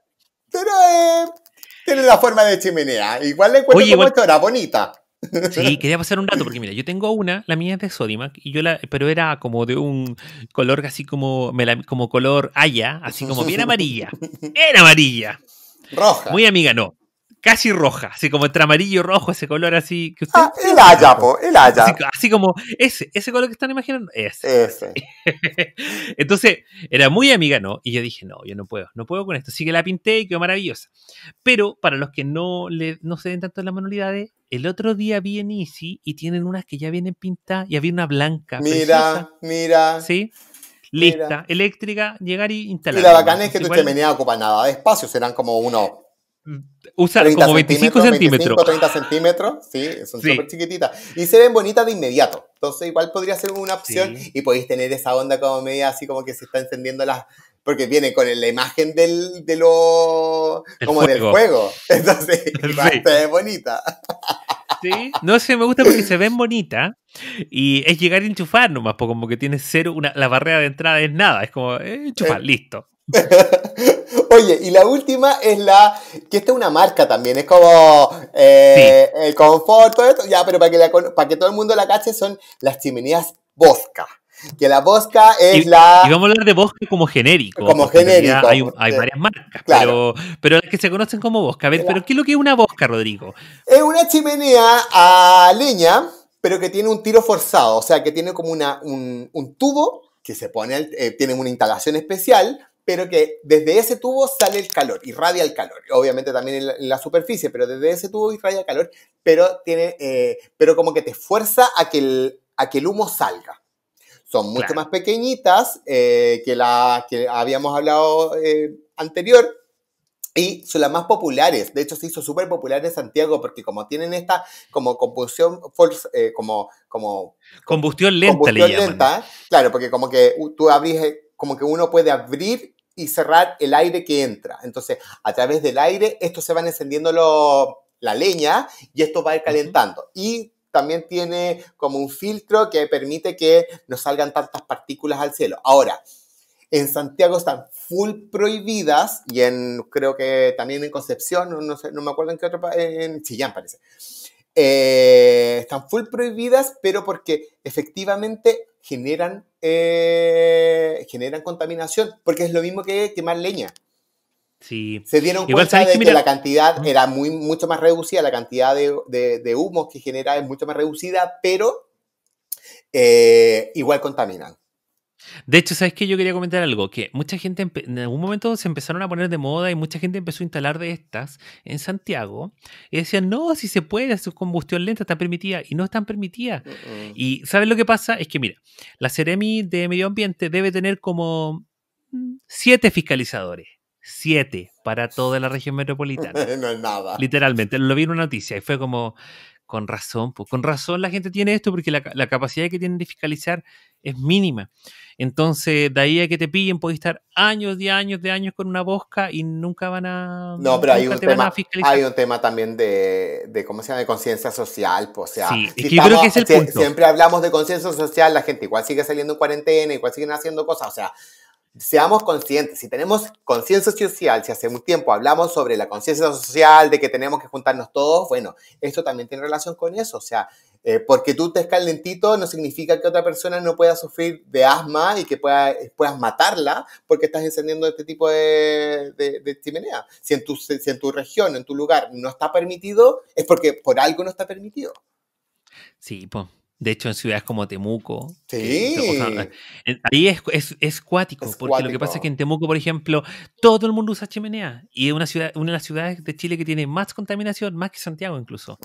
pero eh, tiene la forma de chimenea. Igual le encuentro Oye, como bonita. Sí, quería pasar un rato, porque mira, yo tengo una, la mía es de Sodimac, y yo la, pero era como de un color así como, como color haya, así como bien amarilla. Era amarilla. Roja. Muy amiga, no. Casi roja, así como entre amarillo y rojo, ese color así que usted. Ah, el haya, po, el haya. Así, como ese, ese color que están imaginando. Ese. ese. Entonces, era muy amiga, ¿no? Y yo dije, no, yo no puedo, no puedo con esto. Así que la pinté y quedó maravillosa. Pero para los que no, le, no se den tanto las manualidades, el otro día vi en Easy y tienen unas que ya vienen pintadas y había una blanca. Mira, mira. Sí. Lista, eléctrica, llegar y instalar. Y la bacana es que pues tu chimenea ocupa nada de espacio, serán como unos mm, Usar como 25 centímetros. 30 centímetros, sí, son súper chiquititas. Y se ven bonitas de inmediato. Entonces, igual podría ser una opción y podéis tener esa onda como media así como que se está encendiendo las, porque viene con la imagen del, de lo, como del juego. Entonces, es bonita. Sí, no sé, me gusta porque se ven bonitas y es llegar a enchufar nomás, porque como que tiene cero, una, la barrera de entrada es nada, es como eh, enchufar, eh. listo. Oye, y la última es la. que esta es una marca también, es como eh, el confort, todo esto, ya, pero para que, para que todo el mundo la cache son las chimeneas Bosca que la Bosca es la... Y vamos a hablar de bosque como genérico. Como genérico. Hay, varias marcas, pero, las que se conocen como Bosca. A ver, pero ¿qué es lo que es una Bosca, Rodrigo? Es una chimenea a leña, pero que tiene un tiro forzado, o sea, que tiene como un, tubo que se pone, eh, tiene una instalación especial pero que desde ese tubo sale el calor, irradia el calor, obviamente también en la, superficie, pero desde ese tubo irradia el calor, pero, tiene, eh, pero como que te fuerza a que, a que el humo salga son mucho más pequeñitas eh, que las que habíamos hablado eh, anterior. Y son las más populares, de hecho se hizo súper popular en Santiago porque como tienen esta como combustión, eh, como, como... Combustión lenta. Combustión le lenta, claro, porque como que tú abrís, eh, como que uno puede abrir y cerrar el aire que entra. Entonces, a través del aire, esto se van encendiendo la leña y esto va a ir calentando. Y también tiene como un filtro que permite que no salgan tantas partículas al cielo. Ahora, en Santiago están full prohibidas y en creo que también en Concepción, no, me acuerdo en qué otro en Chillán parece. Eh, están full prohibidas, pero porque efectivamente generan, eh, generan contaminación, porque es lo mismo que quemar leña. Se dieron cuenta de que, la cantidad era muy, mucho más reducida, la cantidad de, humos que genera es mucho más reducida, pero eh, igual contaminan. De hecho, ¿sabes qué? Yo quería comentar algo, que mucha gente en algún momento se empezaron a poner de moda y mucha gente empezó a instalar de estas en Santiago y decían, no, si se puede, su combustión lenta está permitida y no están permitida. Y ¿sabes lo que pasa? Es que, mira, la Ceremi de Medio Ambiente debe tener como mm, siete fiscalizadores. 7 para toda la región metropolitana. no es nada. Literalmente, lo vi en una noticia y fue como, con razón, pues, con razón la gente tiene esto porque la, la, capacidad que tienen de fiscalizar es mínima. Entonces, de ahí a que te pillen, puedes estar años de años de años con una bosca y nunca van a. No, pero hay un, tema, hay un tema también de, de ¿cómo se llama?, de conciencia social. Pues, o sea, creo que es el Siempre hablamos de conciencia social, la gente igual sigue saliendo en cuarentena, igual siguen haciendo cosas. O sea, Seamos conscientes, si tenemos conciencia social, si hace un tiempo hablamos sobre la conciencia social, de que tenemos que juntarnos todos, bueno, esto también tiene relación con eso, o sea, eh, porque tú te calentito no significa que otra persona no pueda sufrir de asma y que pueda, eh, puedas matarla porque estás encendiendo este tipo de, chimenea. Si en, tu, en tu región, en tu lugar no está permitido, es porque por algo no está permitido. Sí, pues... De hecho, en ciudades como Temuco. Sí. ahí es, es, es cuático, porque lo que pasa es que en Temuco, por ejemplo, todo el mundo usa chimenea. Y es una, ciudad, una de las ciudades de Chile que tiene más contaminación, más que Santiago incluso.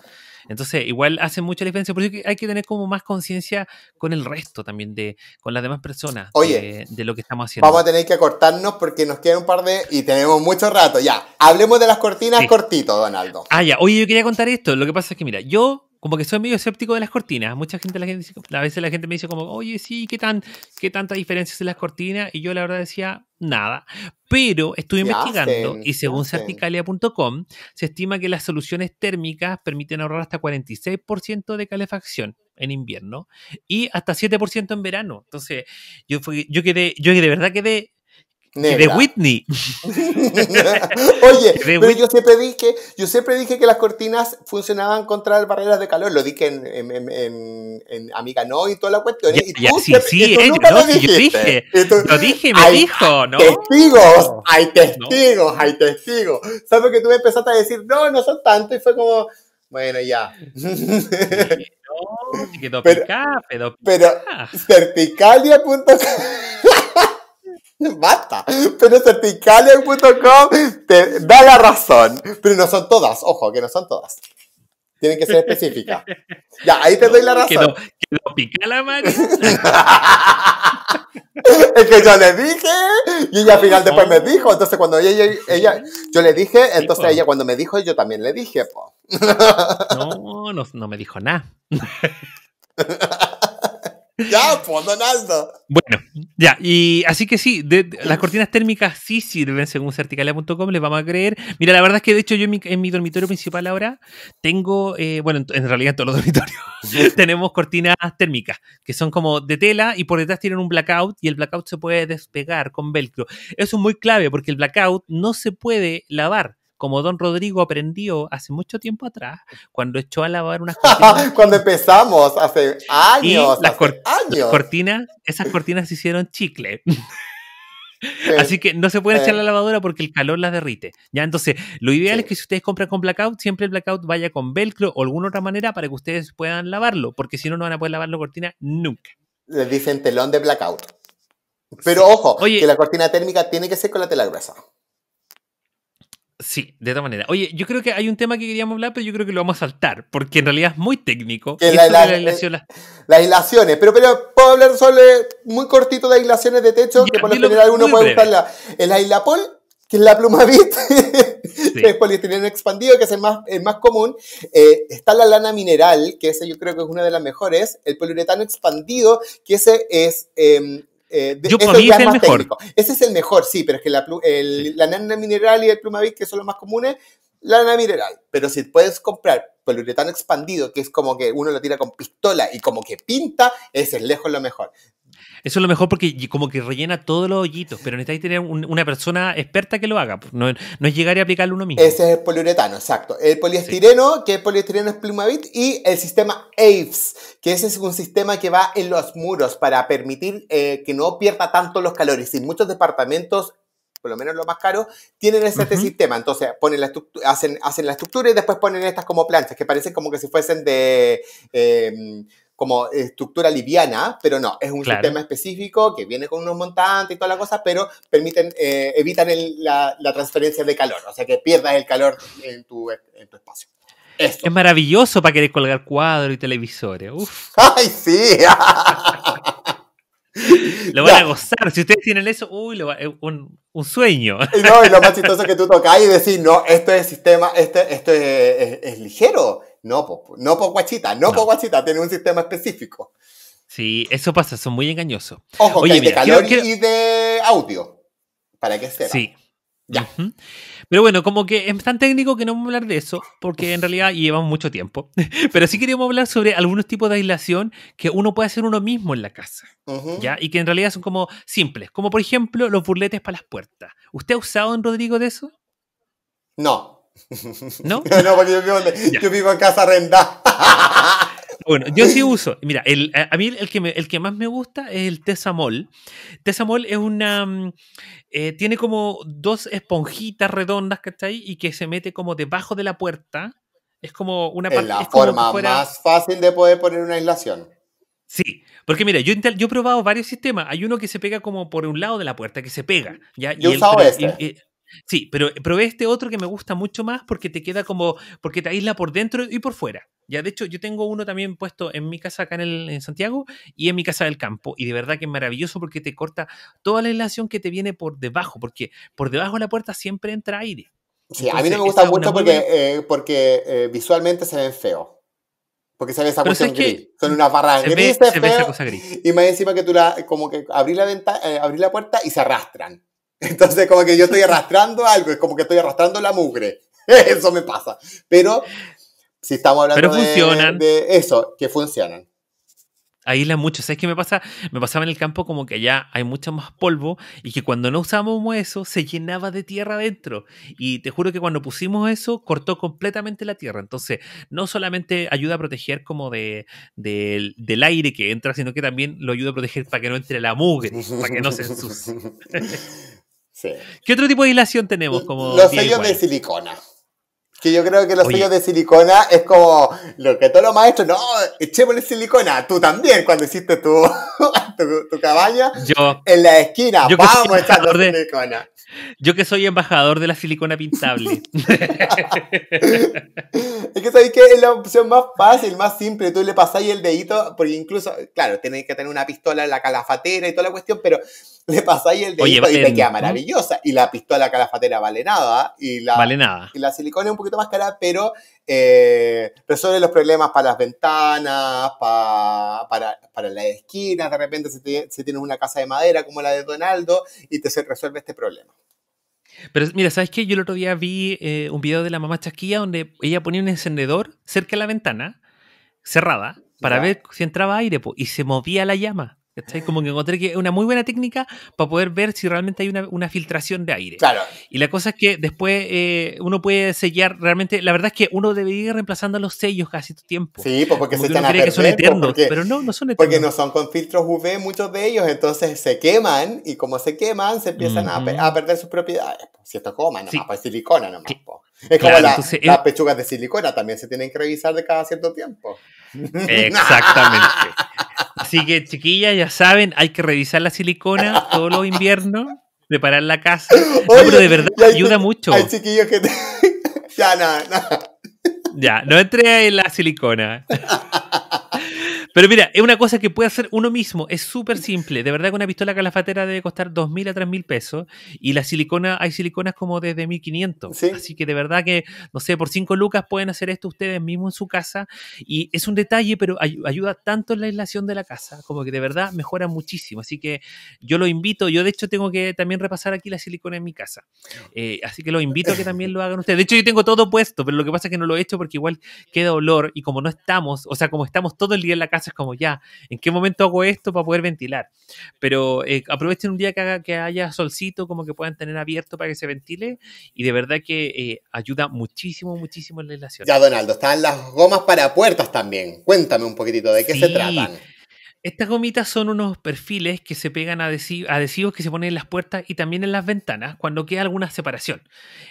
Entonces, igual hace mucha diferencia. Por eso hay que tener como más conciencia con el resto también, de, con las demás personas. Oye, de, lo que estamos haciendo. Vamos a tener que acortarnos porque nos queda un par de. y tenemos mucho rato. Ya, hablemos de las cortinas cortito, Donaldo. Ah, ya. Oye, yo quería contar esto. Lo que pasa es que, mira, yo como que soy medio escéptico de las cortinas. Mucha gente, la gente a veces la gente me dice como, oye, sí, ¿qué, tan, qué tantas diferencias en las cortinas? Y yo la verdad decía, nada. Pero estuve investigando y según certicalia.com se estima que las soluciones térmicas permiten ahorrar hasta 46% de calefacción en invierno y hasta 7% en verano. Entonces, yo, fui, yo quedé, yo de verdad quedé de Whitney. Oye, pero yo siempre dije, yo siempre dije que las cortinas funcionaban contra las barreras de calor. Lo dije en, en, en, Amiga No y toda la cuestión. y tú, eh, sí, sí, lo dije, lo dije, me dijo, ¿no? Testigos, hay testigos, hay testigos. Sabes que tú me empezaste a decir, no, no son tanto y fue como, bueno, ya. quedó pero, picá, Pero, certicalia.com Basta. Pero certicalia.com te da la razón. Pero no son todas, ojo, que no son todas. Tienen que ser específicas. Ya, ahí te doy la razón. Que la mano. es que yo le dije y ella al final después me dijo. Entonces cuando ella, ella yo le dije, entonces pues. ella cuando me dijo, yo también le dije. no, no me dijo nada. Ya, pues, Bueno, ya, y así que sí, las cortinas térmicas sí sirven, según certicalia.com, les vamos a creer. Mira, la verdad es que de hecho yo en mi, dormitorio principal ahora tengo, eh, bueno, en, en, realidad en todos los dormitorios tenemos cortinas térmicas, que son como de tela y por detrás tienen un blackout y el blackout se puede despegar con velcro. Eso es muy clave porque el blackout no se puede lavar como don Rodrigo aprendió hace mucho tiempo atrás, cuando echó a lavar unas cortinas. cuando empezamos, hace años. Las, cortinas, esas cortinas se hicieron chicle. Así que no se pueden echar la lavadora porque el calor las derrite. Ya, entonces, lo ideal es que si ustedes compran con blackout, siempre el blackout vaya con velcro o alguna otra manera para que ustedes puedan lavarlo, porque si no, no van a poder lavar la cortina nunca. Les dicen telón de blackout. Pero ojo, que la cortina térmica tiene que ser con la tela gruesa. Sí, de esta manera. Oye, yo creo que hay un tema que queríamos hablar, pero yo creo que lo vamos a saltar, porque en realidad es muy técnico. Eh, las aislaciones, pero, pero puedo hablar solo muy cortito de aislaciones de techo, que por lo general uno puede usarla. El aislapol, que es la pluma bit, que es expandido, que es el más, el más común. Eh, está la lana mineral, que ese yo creo que es una de las mejores. El poliuretano expandido, que ese es... Em, eh, Yo es el mejor. Ese es el mejor, sí, pero es que la, la nana mineral y el plumavit que son los más comunes, la nana mineral. Pero si puedes comprar poliuretano expandido, que es como que uno lo tira con pistola y como que pinta, ese es lejos lo mejor. Eso es lo mejor porque como que rellena todos los hoyitos, pero necesitáis tener una persona experta que lo haga. Pues, no, es llegar y aplicarlo uno mismo. Ese es el poliuretano, exacto. El poliestireno, que el poliestireno es Plumavit, y el sistema AVES, que ese es un sistema que va en los muros para permitir eh, que no pierda tanto los calores. Y muchos departamentos por lo menos los más caros, tienen ese sistema. Entonces, ponen hacen, la estructura y después ponen estas como planchas, que parecen como que si fuesen de, em, como estructura liviana, pero no, es un sistema específico que viene con unos montantes y toda la cosa, pero permiten, eh, evitan la, transferencia de calor, o sea que pierdas el calor en tu, espacio. Es maravilloso para querer colgar cuadros y televisores. Uf. ¡Ay, sí! lo van a gozar. Si ustedes tienen eso, uy, eh, un, un, sueño. no, y lo más chistoso es que tú tocas y decís, no, esto es sistema, este, este es, es ligero. No, no, por guachita, no, por guachita, tiene un sistema específico. Sí, eso pasa, son muy engañosos. Ojo, Oye, de calor y de audio, para que será. Sí. Ya. Pero bueno, como que es tan técnico que no vamos a hablar de eso, porque en realidad llevamos mucho tiempo. Pero sí queríamos hablar sobre algunos tipos de aislación que uno puede hacer uno mismo en la casa, ¿ya? Y que en realidad son como simples, como por ejemplo los burletes para las puertas. ¿Usted ha usado en Rodrigo de eso? No, ¿No? no, yo vivo, en casa arrendada. Bueno, yo sí uso. Mira, el, a mí el que, el que más me gusta es el Tesamol. Tesamol es una. Mm, eh, tiene como dos esponjitas redondas, que está ahí Y que se mete como debajo de la puerta. Es como una la forma más fácil de poder poner una aislación. Sí, porque mira, yo, he probado varios sistemas. Hay uno que se pega como por un lado de la puerta, que se pega. ¿ya? Yo he usado el, Sí, pero probé este otro que me gusta mucho más porque te queda como, porque te aísla por dentro y por fuera. Ya, de hecho, yo tengo uno también puesto en mi casa acá en, Santiago y en mi casa del campo. Y de verdad que es maravilloso porque te corta toda la aislación que te viene por debajo, porque por debajo de la puerta siempre entra aire. Sí, a mí no me gusta mucho porque, eh, porque eh, visualmente se ven feo Porque se ve esa cuestión gris. Son unas barras grises, gris. Y más encima que tú la, como que abrí la, eh, la puerta y se arrastran. Entonces, como que yo estoy arrastrando algo, es como que estoy arrastrando la mugre. Eso me pasa. Pero si estamos hablando funcionan. De, eso, que funcionan. ahí la mucho. ¿Sabes qué me pasa? Me pasaba en el campo como que allá hay mucho más polvo y que cuando no usábamos eso se llenaba de tierra adentro. Y te juro que cuando pusimos eso cortó completamente la tierra. Entonces, no solamente ayuda a proteger como de, de del aire que entra, sino que también lo ayuda a proteger para que no entre la mugre, para que no se ensucie. ¿Qué otro tipo de aislación tenemos? Como los sellos de silicona. Que yo creo que los sellos de silicona es como lo que todos los maestros, no, echémosle silicona, tú también, cuando hiciste tu, tu, cabaña, en la esquina, vamos echando silicona. Yo que soy embajador de la silicona pintable. es que sabéis que es la opción más fácil, más simple. Tú le pasáis el dedito, porque incluso, claro, tenéis que tener una pistola en la calafatera y toda la cuestión, pero le pasáis el dedito y te queda maravillosa. Y la pistola calafatera vale nada. ¿ah? Y la, Y la silicona es un poquito más cara, pero eh, resuelve los problemas para las ventanas, para, para, las esquinas. De repente, si, tienes una casa de madera como la de Donaldo, y te resuelve este problema. Pero mira, ¿sabes qué? Yo el otro día vi eh, un video de la mamá chasquilla donde ella ponía un encendedor cerca de la ventana, cerrada, para ver si entraba aire, y se movía la llama. Como que encontré que es una muy buena técnica para poder ver si realmente hay una, filtración de aire. Claro. Y la cosa es que después eh, uno puede sellar realmente. La verdad es que uno debe ir reemplazando los sellos casi todo tiempo. Sí, pues, porque se están pero no, no son eternos. Porque no son con filtros UV muchos de ellos, entonces se queman y como se queman, se empiezan a, perder sus propiedades. Pues, si esto coma, no pues, silicona nomás. Es como las pechugas de silicona, también se tienen que revisar de cada cierto tiempo. Exactamente. Así que, chiquillas, ya saben, hay que revisar la silicona todos los inviernos, preparar la casa. pero de verdad ayuda mucho. Hay chiquillos que. ya, Ya, no entre en la silicona. Pero mira, es una cosa que puede hacer uno mismo. Es súper simple. De verdad que una pistola calafatera debe costar 2.000 a 3.000 pesos. Y la silicona, hay siliconas como desde 1.500. Así que de verdad que, no sé, por 5 lucas pueden hacer esto ustedes mismos en su casa. Y es un detalle, pero ayuda tanto en la aislación de la casa. Como que de verdad mejora muchísimo. Así que yo lo invito. Yo de hecho tengo que también repasar aquí la silicona en mi casa. Eh, así que lo invito a que también lo hagan ustedes. De hecho yo tengo todo puesto, pero lo que pasa es que no lo he hecho porque igual queda olor. Y como no estamos, o sea, como estamos todo el día en la casa, como ya, ¿en qué momento hago esto para poder ventilar? Pero eh, aprovechen un día que, haga, que haya solcito, como que puedan tener abierto para que se ventile, y de verdad que eh, ayuda muchísimo, muchísimo en la relación. Ya, Donaldo, están las gomas para puertas también. Cuéntame un poquitito de qué se tratan. Estas gomitas son unos perfiles que se pegan adhesivos que se ponen en las puertas y también en las ventanas cuando queda alguna separación.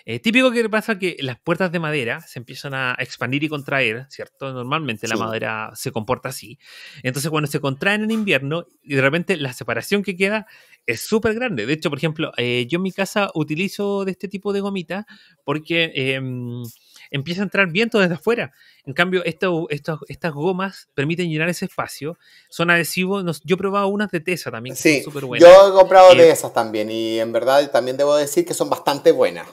Eh, típico que pasa que las puertas de madera se empiezan a expandir y contraer, ¿cierto? Normalmente la madera se comporta así. Entonces cuando se contraen en invierno y de repente la separación que queda es súper grande. De hecho, por ejemplo, eh, yo en mi casa utilizo de este tipo de gomita porque... Em, empieza a entrar viento desde afuera. En cambio, estas gomas permiten llenar ese espacio. Son adhesivos. yo he probado unas de Tesa también. sí, yo he comprado de eh, esas también y en verdad también debo decir que son bastante buenas.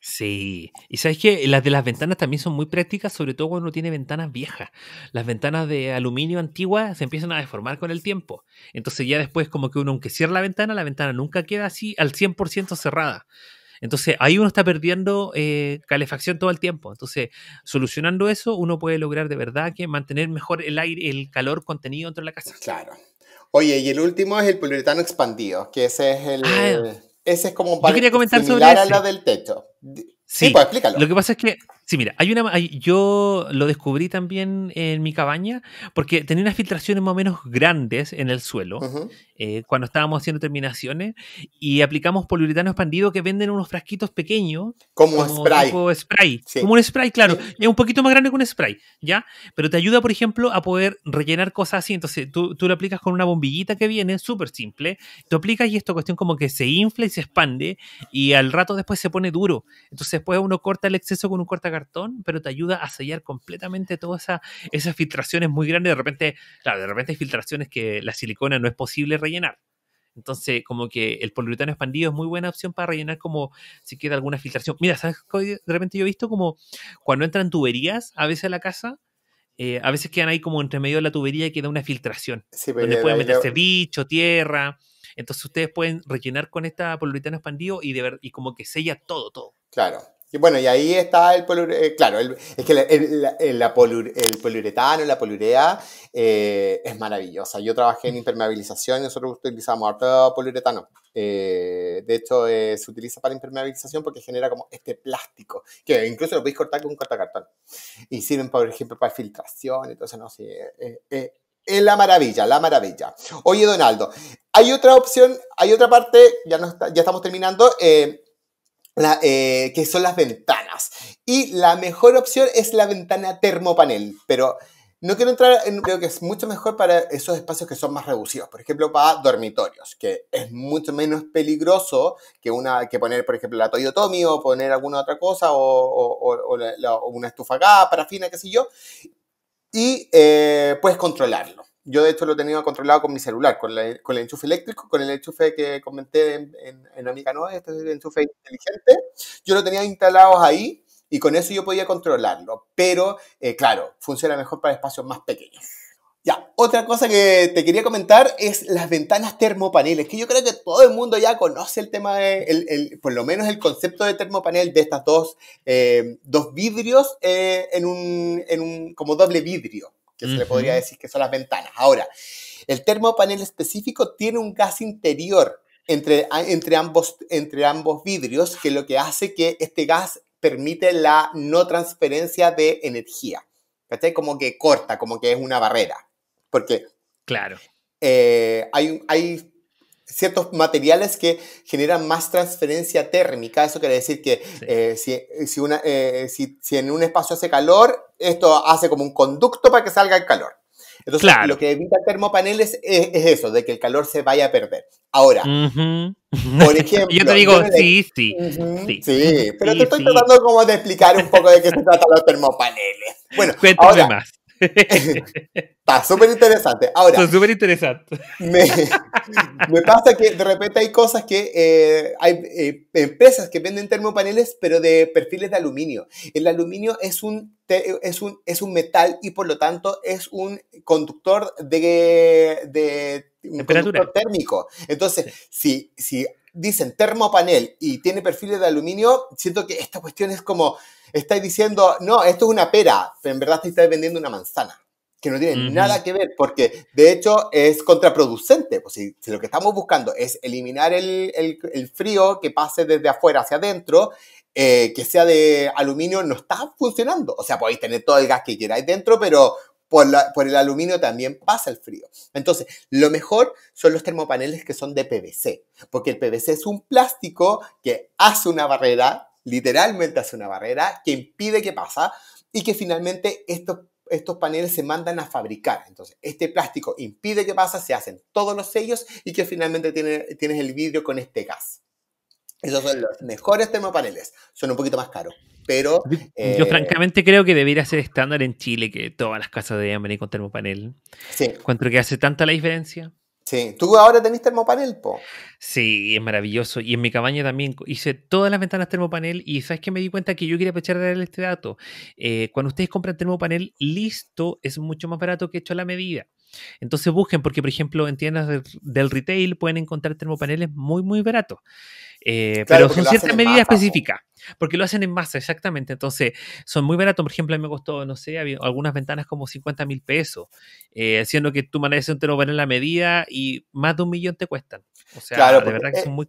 Sí, y sabes que las de las ventanas también son muy prácticas, sobre todo cuando uno tiene ventanas viejas. Las ventanas de aluminio antiguas se empiezan a deformar con el tiempo. Entonces ya después como que uno, aunque cierra la ventana, la ventana nunca queda así al 100% cerrada. Entonces ahí uno está perdiendo eh, calefacción todo el tiempo. Entonces, solucionando eso, uno puede lograr de verdad que mantener mejor el aire, el calor contenido dentro de la casa. Claro. Oye, y el último es el poliuretano expandido, que ese es el. Ah. ese es como para. Yo quería comentar sobre a del techo. Sí, sí pues explícalo. Lo que pasa es que Sí, mira, hay una, yo lo descubrí también en mi cabaña porque tenía unas filtraciones más o menos grandes en el suelo eh, cuando estábamos haciendo terminaciones y aplicamos poliuretano expandido que venden unos frasquitos pequeños. Como, spray. Como un spray, claro. Es un poquito más grande que un spray, ¿ya? Pero te ayuda, por ejemplo, a poder rellenar cosas así. Entonces tú, tú lo aplicas con una bombillita que viene, súper simple. Tú aplicas y esto cuestión como que se infla y se expande y al rato después se pone duro. Entonces después uno corta el exceso con un corta cartón, pero te ayuda a sellar completamente todas esas filtraciones muy grandes. De repente, claro, de repente hay filtraciones que la silicona no es posible rellenar. Entonces, como que el poliuretano expandido es muy buena opción para rellenar como si queda alguna filtración. Mira, ¿sabes? De repente yo he visto como cuando entran tuberías a veces a la casa, eh, a veces quedan ahí como entre medio de la tubería y queda una filtración. Pues, donde pueden meterse bicho, tierra. Entonces ustedes pueden rellenar con esta poliuretano expandido y, de ver, y como que sella todo, todo. Claro, y bueno, y ahí está el poliuretano. Eh, claro, es que la, el, el, la el, poliuretano, la poliurea eh, es maravillosa. Yo trabajé en impermeabilización nosotros utilizamos harto poliuretano. Eh, de hecho, se utiliza para impermeabilización porque genera como este plástico, que incluso lo podéis cortar con un cortacartón. Y sirven, por ejemplo, para filtración. Entonces, no sé. es la maravilla, la maravilla. Oye, Donaldo, hay otra opción, hay otra parte, ya, no ya estamos terminando. Eh, eh, que son las ventanas. Y la mejor opción es la ventana termopanel, pero no quiero entrar en, creo que es mucho mejor para esos espacios que son más reducidos, por ejemplo, para dormitorios, que es mucho menos peligroso que, una, que poner, por ejemplo, la Toyotomi o poner alguna otra cosa o, una estufa acá, parafina, qué sé yo, y eh, puedes controlarlo. Yo de hecho lo tenía controlado con mi celular, con, el enchufe eléctrico, con el enchufe que comenté en, Amiga Nova, este es el enchufe inteligente. Yo lo tenía instalado ahí y con eso yo podía controlarlo. Pero, eh, claro, funciona mejor para espacios más pequeños. Ya, otra cosa que te quería comentar es las ventanas termopaneles, que yo creo que todo el mundo ya conoce el tema, de, por lo menos el concepto de termopanel de estas dos, eh, dos vidrios eh, en un, como doble vidrio que se le podría decir que son las ventanas. Ahora, el termopanel específico tiene un gas interior entre, entre, ambos, entre ambos vidrios, que lo que hace que este gas permite la no transferencia de energía. ¿Cachai? Como que corta, como que es una barrera. Porque claro. Eh, hay, hay ciertos materiales que generan más transferencia térmica. Eso quiere decir que eh, si, eh, si, una, eh, en un espacio hace calor, esto hace como un conducto para que salga el calor. Entonces, lo que evita el es, eso, de que el calor se vaya a perder. Ahora, por ejemplo... yo te digo, sí, sí, sí, pero te estoy tratando como de explicar un poco de qué se trata los termopaneles. Bueno, Cuéntame más. Está súper interesante. Ahora. súper Me, pasa que de repente hay cosas que. Eh, hay eh, empresas que venden termopaneles, pero de perfiles de aluminio. El aluminio es un, es un, es un metal y por lo tanto es un conductor de. de térmico. Entonces, si, si dicen termopanel y tiene perfiles de aluminio, siento que esta cuestión es como estáis diciendo, no, esto es una pera, en verdad estáis vendiendo una manzana, que no tiene nada que ver, porque de hecho es contraproducente. Pues si, lo que estamos buscando es eliminar el, frío que pase desde afuera hacia adentro, eh, que sea de aluminio, no está funcionando. O sea, podéis tener todo el gas que queráis dentro, pero por, por, el aluminio también pasa el frío. Entonces, lo mejor son los termopaneles que son de PVC, porque el PVC es un plástico que hace una barrera literalmente hace una barrera que impide que pasa y que finalmente estos, estos paneles se mandan a fabricar. Entonces, este plástico impide que pasa, se hacen todos los sellos y que finalmente tiene, tienes el vidrio con este gas. Esos son los mejores termopaneles. Son un poquito más caros, pero... Yo eh, francamente creo que debería ser estándar en Chile que todas las casas deberían venir con termopanel. Sí. Encuentro que hace tanta la diferencia. Sí, tú ahora tenés termopanel, po. Sí, es maravilloso. Y en mi cabaña también hice todas las ventanas termopanel y sabes que me di cuenta que yo quería aprovechar este dato. Eh, cuando ustedes compran termopanel listo, es mucho más barato que hecho a la medida. Entonces busquen, porque por ejemplo en tiendas del retail pueden encontrar termopaneles muy, muy baratos. Eh, pero son ciertas medidas específicas, porque lo hacen en masa, exactamente. Entonces, son muy baratos. Por ejemplo, a mí me costó, no sé, algunas ventanas como 50 mil pesos, eh, siendo que tú manejas un te en la medida y más de un millón te cuestan. O sea, claro,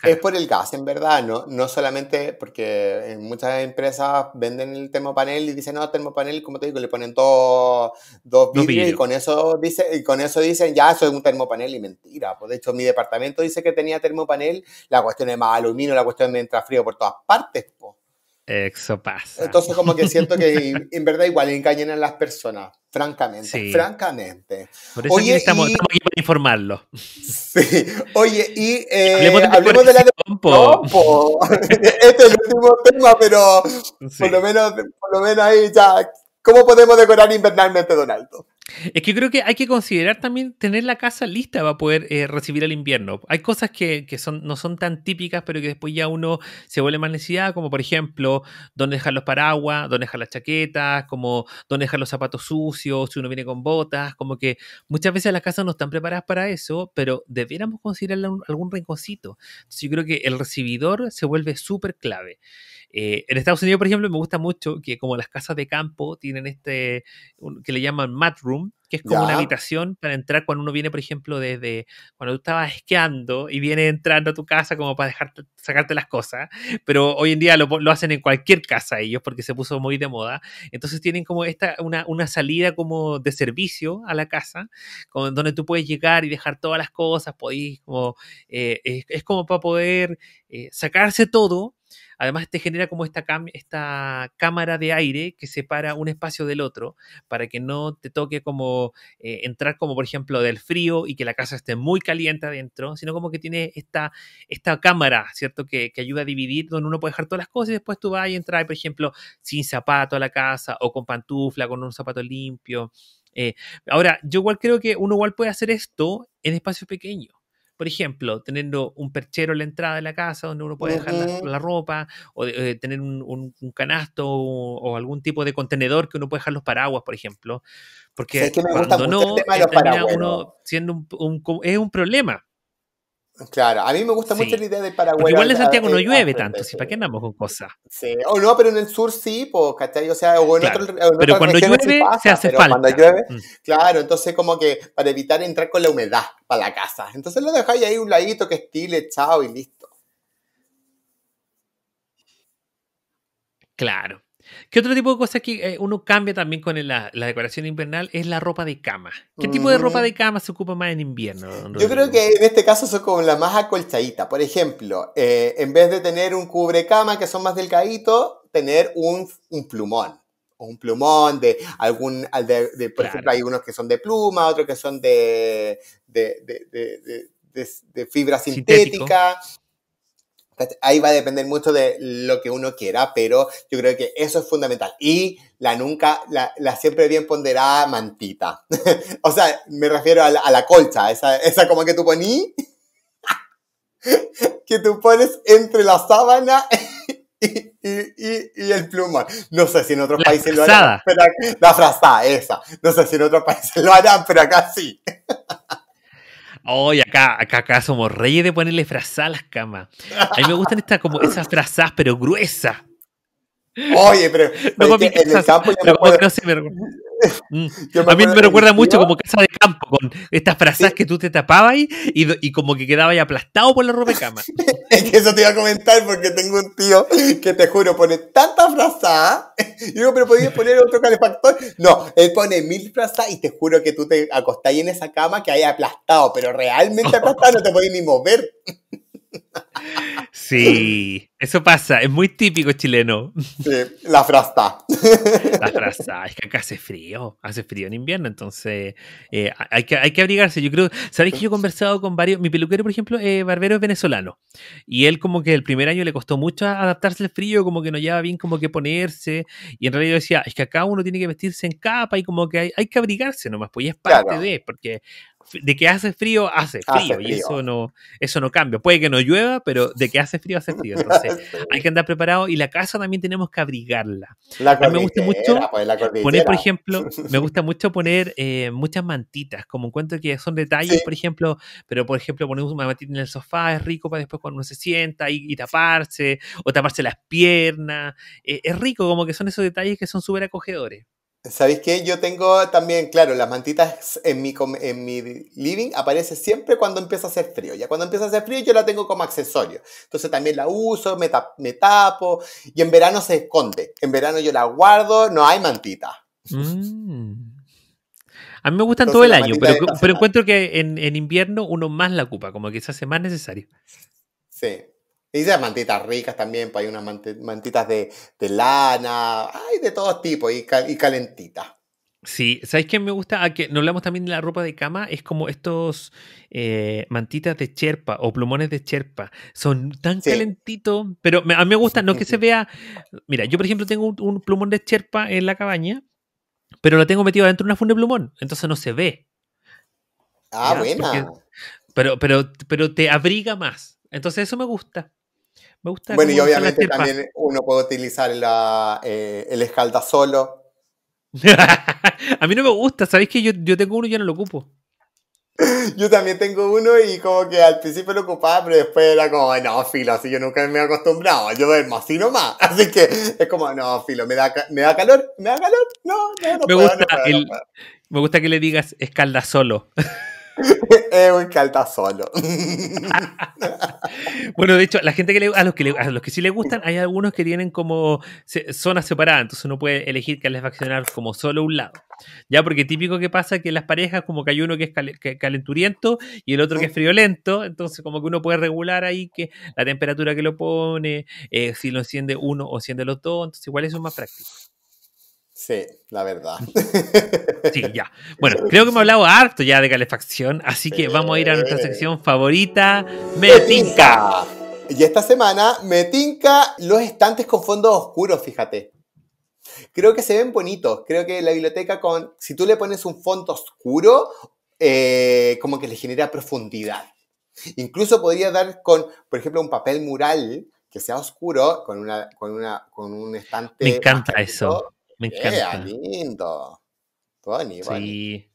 Es por el gas, en verdad, no, no solamente porque en muchas empresas venden el termopanel y dicen, no, termopanel, como te digo, le ponen dos vidrios, y con eso dice, y con eso dicen, ya, eso es un termopanel y mentira. Pues de hecho, mi departamento dice que tenía termopanel, la cuestión es más aluminio, la cuestión es entra frío por todas partes. Pues. Eso pasa. Entonces, como que siento que en verdad igual engañan a las personas, francamente. Francamente. Por eso Oye, estamos, aquí para informarlo. Sí. Oye, y eh, hablemos, de, la de Este es el último tema, pero por, lo menos, por lo menos ahí ya ¿Cómo podemos decorar invernalmente Don Es que creo que hay que considerar también tener la casa lista para poder eh, recibir el invierno. Hay cosas que, son, no son tan típicas, pero que después ya uno se vuelve más necesidad, como por ejemplo, dónde dejar los paraguas, dónde dejar las chaquetas, como dónde dejar los zapatos sucios, si uno viene con botas, como que muchas veces las casas no están preparadas para eso, pero debiéramos considerar algún rinconcito. yo creo que el recibidor se vuelve súper clave. Eh, en Estados Unidos, por ejemplo, me gusta mucho que como las casas de campo tienen este, que le llaman matroom que es como una habitación para entrar cuando uno viene, por ejemplo, desde cuando tú estabas esquiando y viene entrando a tu casa como para dejarte, sacarte las cosas, pero hoy en día lo, hacen en cualquier casa ellos porque se puso muy de moda. Entonces tienen como esta, una, una salida como de servicio a la casa, donde tú puedes llegar y dejar todas las cosas, podéis como, eh, es, como para poder eh, sacarse todo Además te genera como esta, esta cámara de aire que separa un espacio del otro para que no te toque como eh, entrar como por ejemplo del frío y que la casa esté muy caliente adentro, sino como que tiene esta, esta cámara, ¿cierto? Que, que ayuda a dividir donde uno puede dejar todas las cosas y después tú vas y entras, por ejemplo, sin zapato a la casa o con pantufla, con un zapato limpio. Eh, ahora, yo igual creo que uno igual puede hacer esto en espacios pequeños por ejemplo, teniendo un perchero en la entrada de la casa donde uno puede dejar la, ropa, o eh, tener un, canasto o, algún tipo de contenedor que uno puede dejar los paraguas, por ejemplo. Porque cuando no, siendo un, es un problema. Claro, a mí me gusta mucho la idea de Paraguay. Igual en Santiago no llueve tanto, ¿para qué andamos con cosas? Sí, o no, pero en el sur sí, pues, ¿cachai? O sea, o en otro, Pero cuando llueve se hace pero falta. Cuando llueve, mm. claro, entonces como que para evitar entrar con la humedad para la casa. Entonces lo dejáis ahí un ladito que estile, chao y listo. Claro. ¿Qué otro tipo de cosas que eh, uno cambia también con la, decoración invernal es la ropa de cama? ¿Qué tipo de ropa mm. de cama se ocupa más en invierno? Yo creo que en este caso son como la más acolchadita. Por ejemplo, eh, en vez de tener un cubrecama que son más delgaditos, tener un, plumón un plumón, de algún, por ejemplo, hay unos que son de pluma, otros que son de, de, fibra sintética. Ahí va a depender mucho de lo que uno quiera, pero yo creo que eso es fundamental. Y la nunca, la, siempre bien ponderada mantita. o sea, me refiero a la, colcha, esa, esa como que tú poní, que tú pones entre la sábana y, el pluma. No sé si en otros países lo harán, pero la frazada, esa. No sé si en otros países lo harán, pero acá sí. Oye, acá, acá, acá somos reyes de ponerle frazadas a las camas. A mí me gustan estas como esas frazadas pero gruesas. Oye, pero en el campo mm. me a mí me recuerda mucho como casa de campo, con estas frases que tú te tapabas y, y, como que quedabas aplastado por la ropa de cama. es que eso te iba a comentar porque tengo un tío que te juro pone tantas frazada. Y digo, pero podías poner otro calefactor. No, él pone mil frazadas y te juro que tú te acostás en esa cama que hay aplastado, pero realmente aplastado no te podías ni mover. Sí, eso pasa, es muy típico chileno. Sí, la frasta. La frasta, es que acá hace frío, hace frío en invierno, entonces eh, hay, que, hay que abrigarse. Yo creo, sabéis que yo he conversado con varios, mi peluquero, por ejemplo, barbero venezolano, y él como que el primer año le costó mucho adaptarse al frío, como que no lleva bien como que ponerse, y en realidad yo decía, es que acá uno tiene que vestirse en capa y como que hay, que abrigarse nomás, pues ya es parte de, porque de que hace frío, hace frío, y eso no, eso no cambia. Puede que no llueva, pero de que hace frío, hace frío. Entonces, hay que andar preparado y la casa también tenemos que abrigarla. a mí me gusta mucho pues, poner, por ejemplo, me gusta mucho poner eh, muchas mantitas, como encuentro que son detalles, por ejemplo, pero por ejemplo, poner una mantita en el sofá es rico para después cuando uno se sienta y, taparse, o taparse las piernas. Eh, es rico, como que son esos detalles que son súper acogedores. ¿Sabéis qué? Yo tengo también, claro, las mantitas en mi, en mi living aparece siempre cuando empieza a hacer frío. Ya cuando empieza a hacer frío yo la tengo como accesorio. Entonces también la uso, me, tapo y en verano se esconde. En verano yo la guardo, no hay mantita. Mm. A mí me gustan todo el año, pero, encuentro que en, en invierno uno más la ocupa, como que se hace más necesario. Sí, y esas mantitas ricas también, pues hay unas mantitas de, lana, hay de todo tipo, y, calentitas. Sí, ¿sabes qué me gusta? Ah, que no hablamos también de la ropa de cama, es como estos eh, mantitas de cherpa o plumones de cherpa. Son tan calentitos, pero a mí me gusta, no que se vea. Mira, yo por ejemplo tengo un, plumón de cherpa en la cabaña, pero la tengo metido dentro de una funda de plumón, entonces no se ve. Ah, buena. pero, pero, pero te abriga más. Entonces eso me gusta. Me gusta. Bueno, y obviamente también uno puede utilizar eh, el escalda solo. a mí no me gusta, ¿sabéis que yo, yo tengo uno y ya no lo ocupo? Yo también tengo uno y como que al principio lo ocupaba, pero después era como, no, filo, así yo nunca me he acostumbrado, yo duermo así más Así que es como, no, filo, me da, me da calor, me da calor, no, no, no. Me, gusta, me gusta que le digas escalda solo es un calta solo. bueno, de hecho, la gente que le, a los que a los que sí le gustan, hay algunos que tienen como zonas separadas, entonces uno puede elegir que les va a como solo un lado. Ya, porque típico que pasa que en las parejas como que hay uno que es calenturiento y el otro que es friolento, entonces como que uno puede regular ahí que la temperatura que lo pone, eh, si lo enciende uno o enciende los dos, entonces igual eso es más práctico. Sí, la verdad. Sí, ya. Bueno, creo que hemos hablado harto ya de calefacción, así que vamos a ir a nuestra sección favorita, Metinca. Y esta semana Metinca, los estantes con fondos oscuros, fíjate. Creo que se ven bonitos. Creo que la biblioteca con, si tú le pones un fondo oscuro, eh, como que le genera profundidad. Incluso podría dar con, por ejemplo, un papel mural que sea oscuro, con, una, una, con un estante. Me encanta eso me eh, encanta. lindo. sí.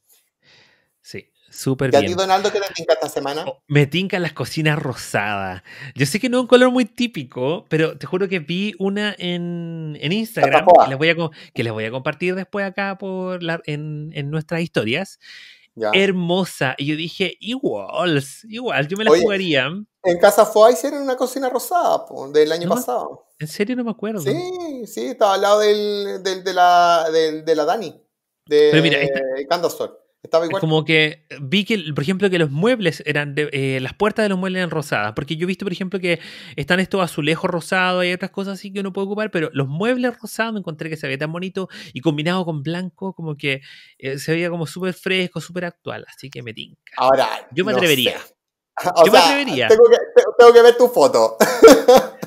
Sí. Súper bien. ¿Y a ti, Donaldo, qué te tinca esta semana? Oh, me tinca las cocinas rosadas. Yo sé que no es un color muy típico, pero te juro que vi una en, Instagram que les, voy a, que les voy a compartir después acá por en, en nuestras historias hermosa. Y yo dije, igual, igual, yo me la jugaría. En Casa ahí en una cocina rosada del año pasado. ¿En serio? No me acuerdo. Sí, sí, estaba al lado del, de, la, de la Dani, de Pero mira, como que vi que, por ejemplo, que los muebles eran, de, eh, las puertas de los muebles eran rosadas, porque yo he visto, por ejemplo, que están estos azulejos rosados y otras cosas así que uno puede ocupar, pero los muebles rosados me encontré que se veía tan bonito y combinado con blanco, como que eh, se veía como súper fresco, súper actual, así que me tinca. Ahora, yo me atrevería. yo me atrevería. Tengo que, ver tu foto.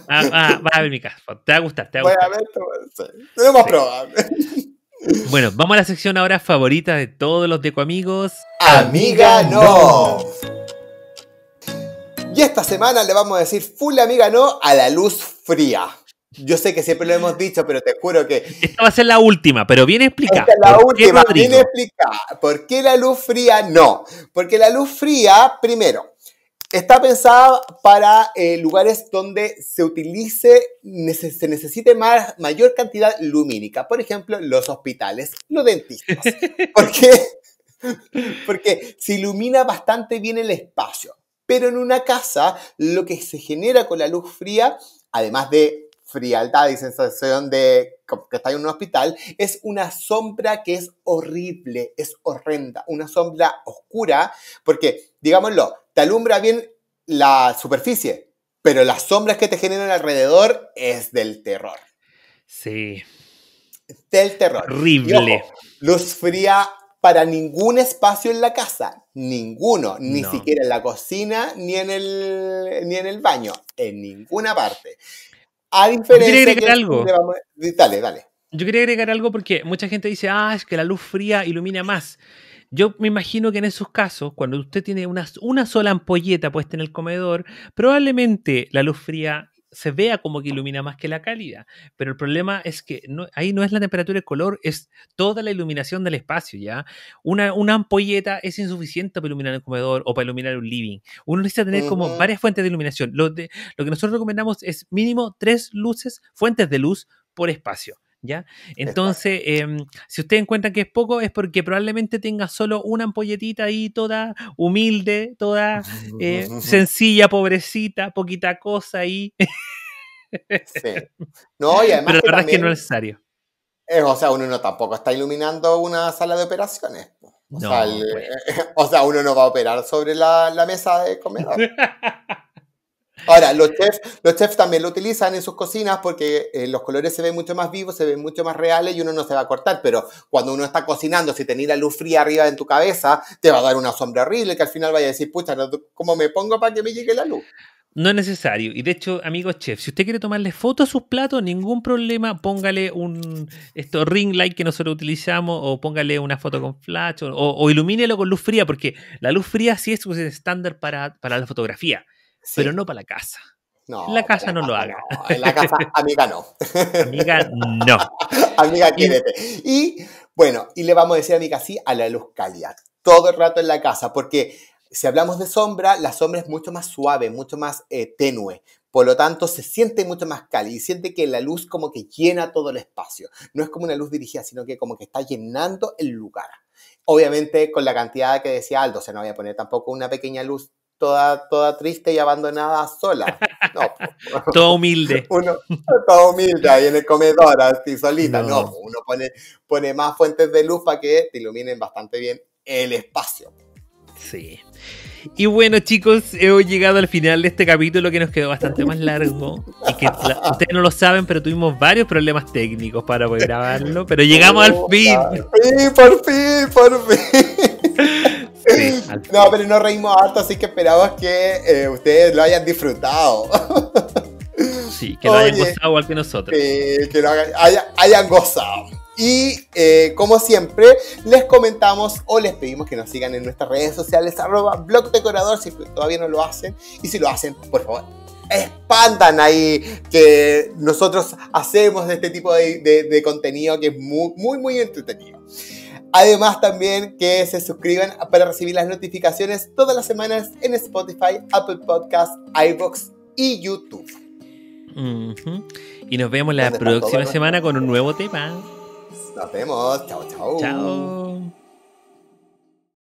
Ah, ah a ver mi casa. Te va a gustar, te va a Voy a ver tu... Sí. Es bueno, vamos a la sección ahora favorita de todos los Decoamigos. Amiga no. Y esta semana le vamos a decir full amiga no a la luz fría. Yo sé que siempre lo hemos dicho, pero te juro que... Esta va a ser la última, pero bien explicada. Esta es la última, bien explicada. ¿Por qué la luz fría no? Porque la luz fría, primero, Está pensada para eh, lugares donde se utilice, se necesite mayor cantidad lumínica. Por ejemplo, los hospitales, los dentistas. ¿Por Porque se ilumina bastante bien el espacio. Pero en una casa, lo que se genera con la luz fría, además de frialdad y sensación de que está en un hospital, es una sombra que es horrible, es horrenda, una sombra oscura, porque, digámoslo, te alumbra bien la superficie, pero las sombras que te generan alrededor es del terror. Sí. Del terror. Horrible. luz fría para ningún espacio en la casa, ninguno, ni siquiera en la cocina, ni en, el, ni en el baño, en ninguna parte. A diferencia que algo. dale, dale. Yo quería agregar algo porque mucha gente dice, ah, es que la luz fría ilumina más. Yo me imagino que en esos casos, cuando usted tiene una, una sola ampolleta puesta en el comedor, probablemente la luz fría se vea como que ilumina más que la cálida. Pero el problema es que ahí no es la temperatura el color, es toda la iluminación del espacio, ¿ya? Una, ampolleta es insuficiente para iluminar el comedor o para iluminar un living. Uno necesita tener como varias fuentes de iluminación. Lo, lo que nosotros recomendamos es mínimo tres luces, fuentes de luz por espacio. Entonces, em, si ustedes encuentran que es poco, es porque probablemente tenga solo una ampolletita ahí toda humilde, toda eh, sencilla, pobrecita, poquita cosa ahí. No, y además Pero la verdad es que no es necesario. Eh, o sea, uno no tampoco está iluminando una sala de operaciones. Pues. O, sea, uno no va a operar sobre la, la mesa de comedor. Ahora, los chefs, los chefs también lo utilizan en sus cocinas porque eh, los colores se ven mucho más vivos, se ven mucho más reales y uno no se va a cortar. Pero cuando uno está cocinando, si tenés la luz fría arriba en tu cabeza, te va a dar una sombra horrible que al final vaya a decir, pucha, ¿cómo me pongo para que me llegue la luz? No es necesario. Y de hecho, amigos chefs, si usted quiere tomarle fotos a sus platos, ningún problema, póngale un esto, ring light que nosotros utilizamos o póngale una foto con flash o, ilumínelo con luz fría porque la luz fría sí es un estándar para la fotografía pero no para la casa. No, en la casa no lo haga. en la casa, amiga no. amiga no. amiga, quédate. Y bueno, y le vamos a decir amiga sí a la luz cálida. Todo el rato en la casa, porque si hablamos de sombra, la sombra es mucho más suave, mucho más eh, tenue. Por lo tanto, se siente mucho más cálido y siente que la luz como que llena todo el espacio. No es como una luz dirigida, sino que como que está llenando el lugar. Obviamente, con la cantidad que decía Aldo, o se no voy a poner tampoco una pequeña luz toda, toda triste y abandonada sola. No, toda humilde. Uno, todo humilde ahí en el comedor, así solita. No, uno pone, pone más fuentes de luz para que te iluminen bastante bien el espacio. Sí. Y bueno, chicos, hemos llegado al final de este capítulo que nos quedó bastante más largo. Y que ustedes no lo saben, pero tuvimos varios problemas técnicos para poder grabarlo. Pero llegamos al fin. Por fin, por fin, por fin. no, pero no reímos harto, así que esperamos que eh, ustedes lo hayan disfrutado. sí, que lo hayan gozado igual que nosotros. que lo hayan, gozado. Y eh, como siempre, les comentamos o les pedimos que nos sigan en nuestras redes sociales, arroba blog si todavía no lo hacen. Y si lo hacen, por favor, Espantan ahí que nosotros hacemos este tipo de, de contenido que es muy, muy, muy entretenido. Además también que se suscriban para recibir las notificaciones todas las semanas en Spotify, Apple Podcasts iBox y YouTube. Y nos vemos la próxima semana con un nuevo tema. Nos vemos. Chao, chao. Chao.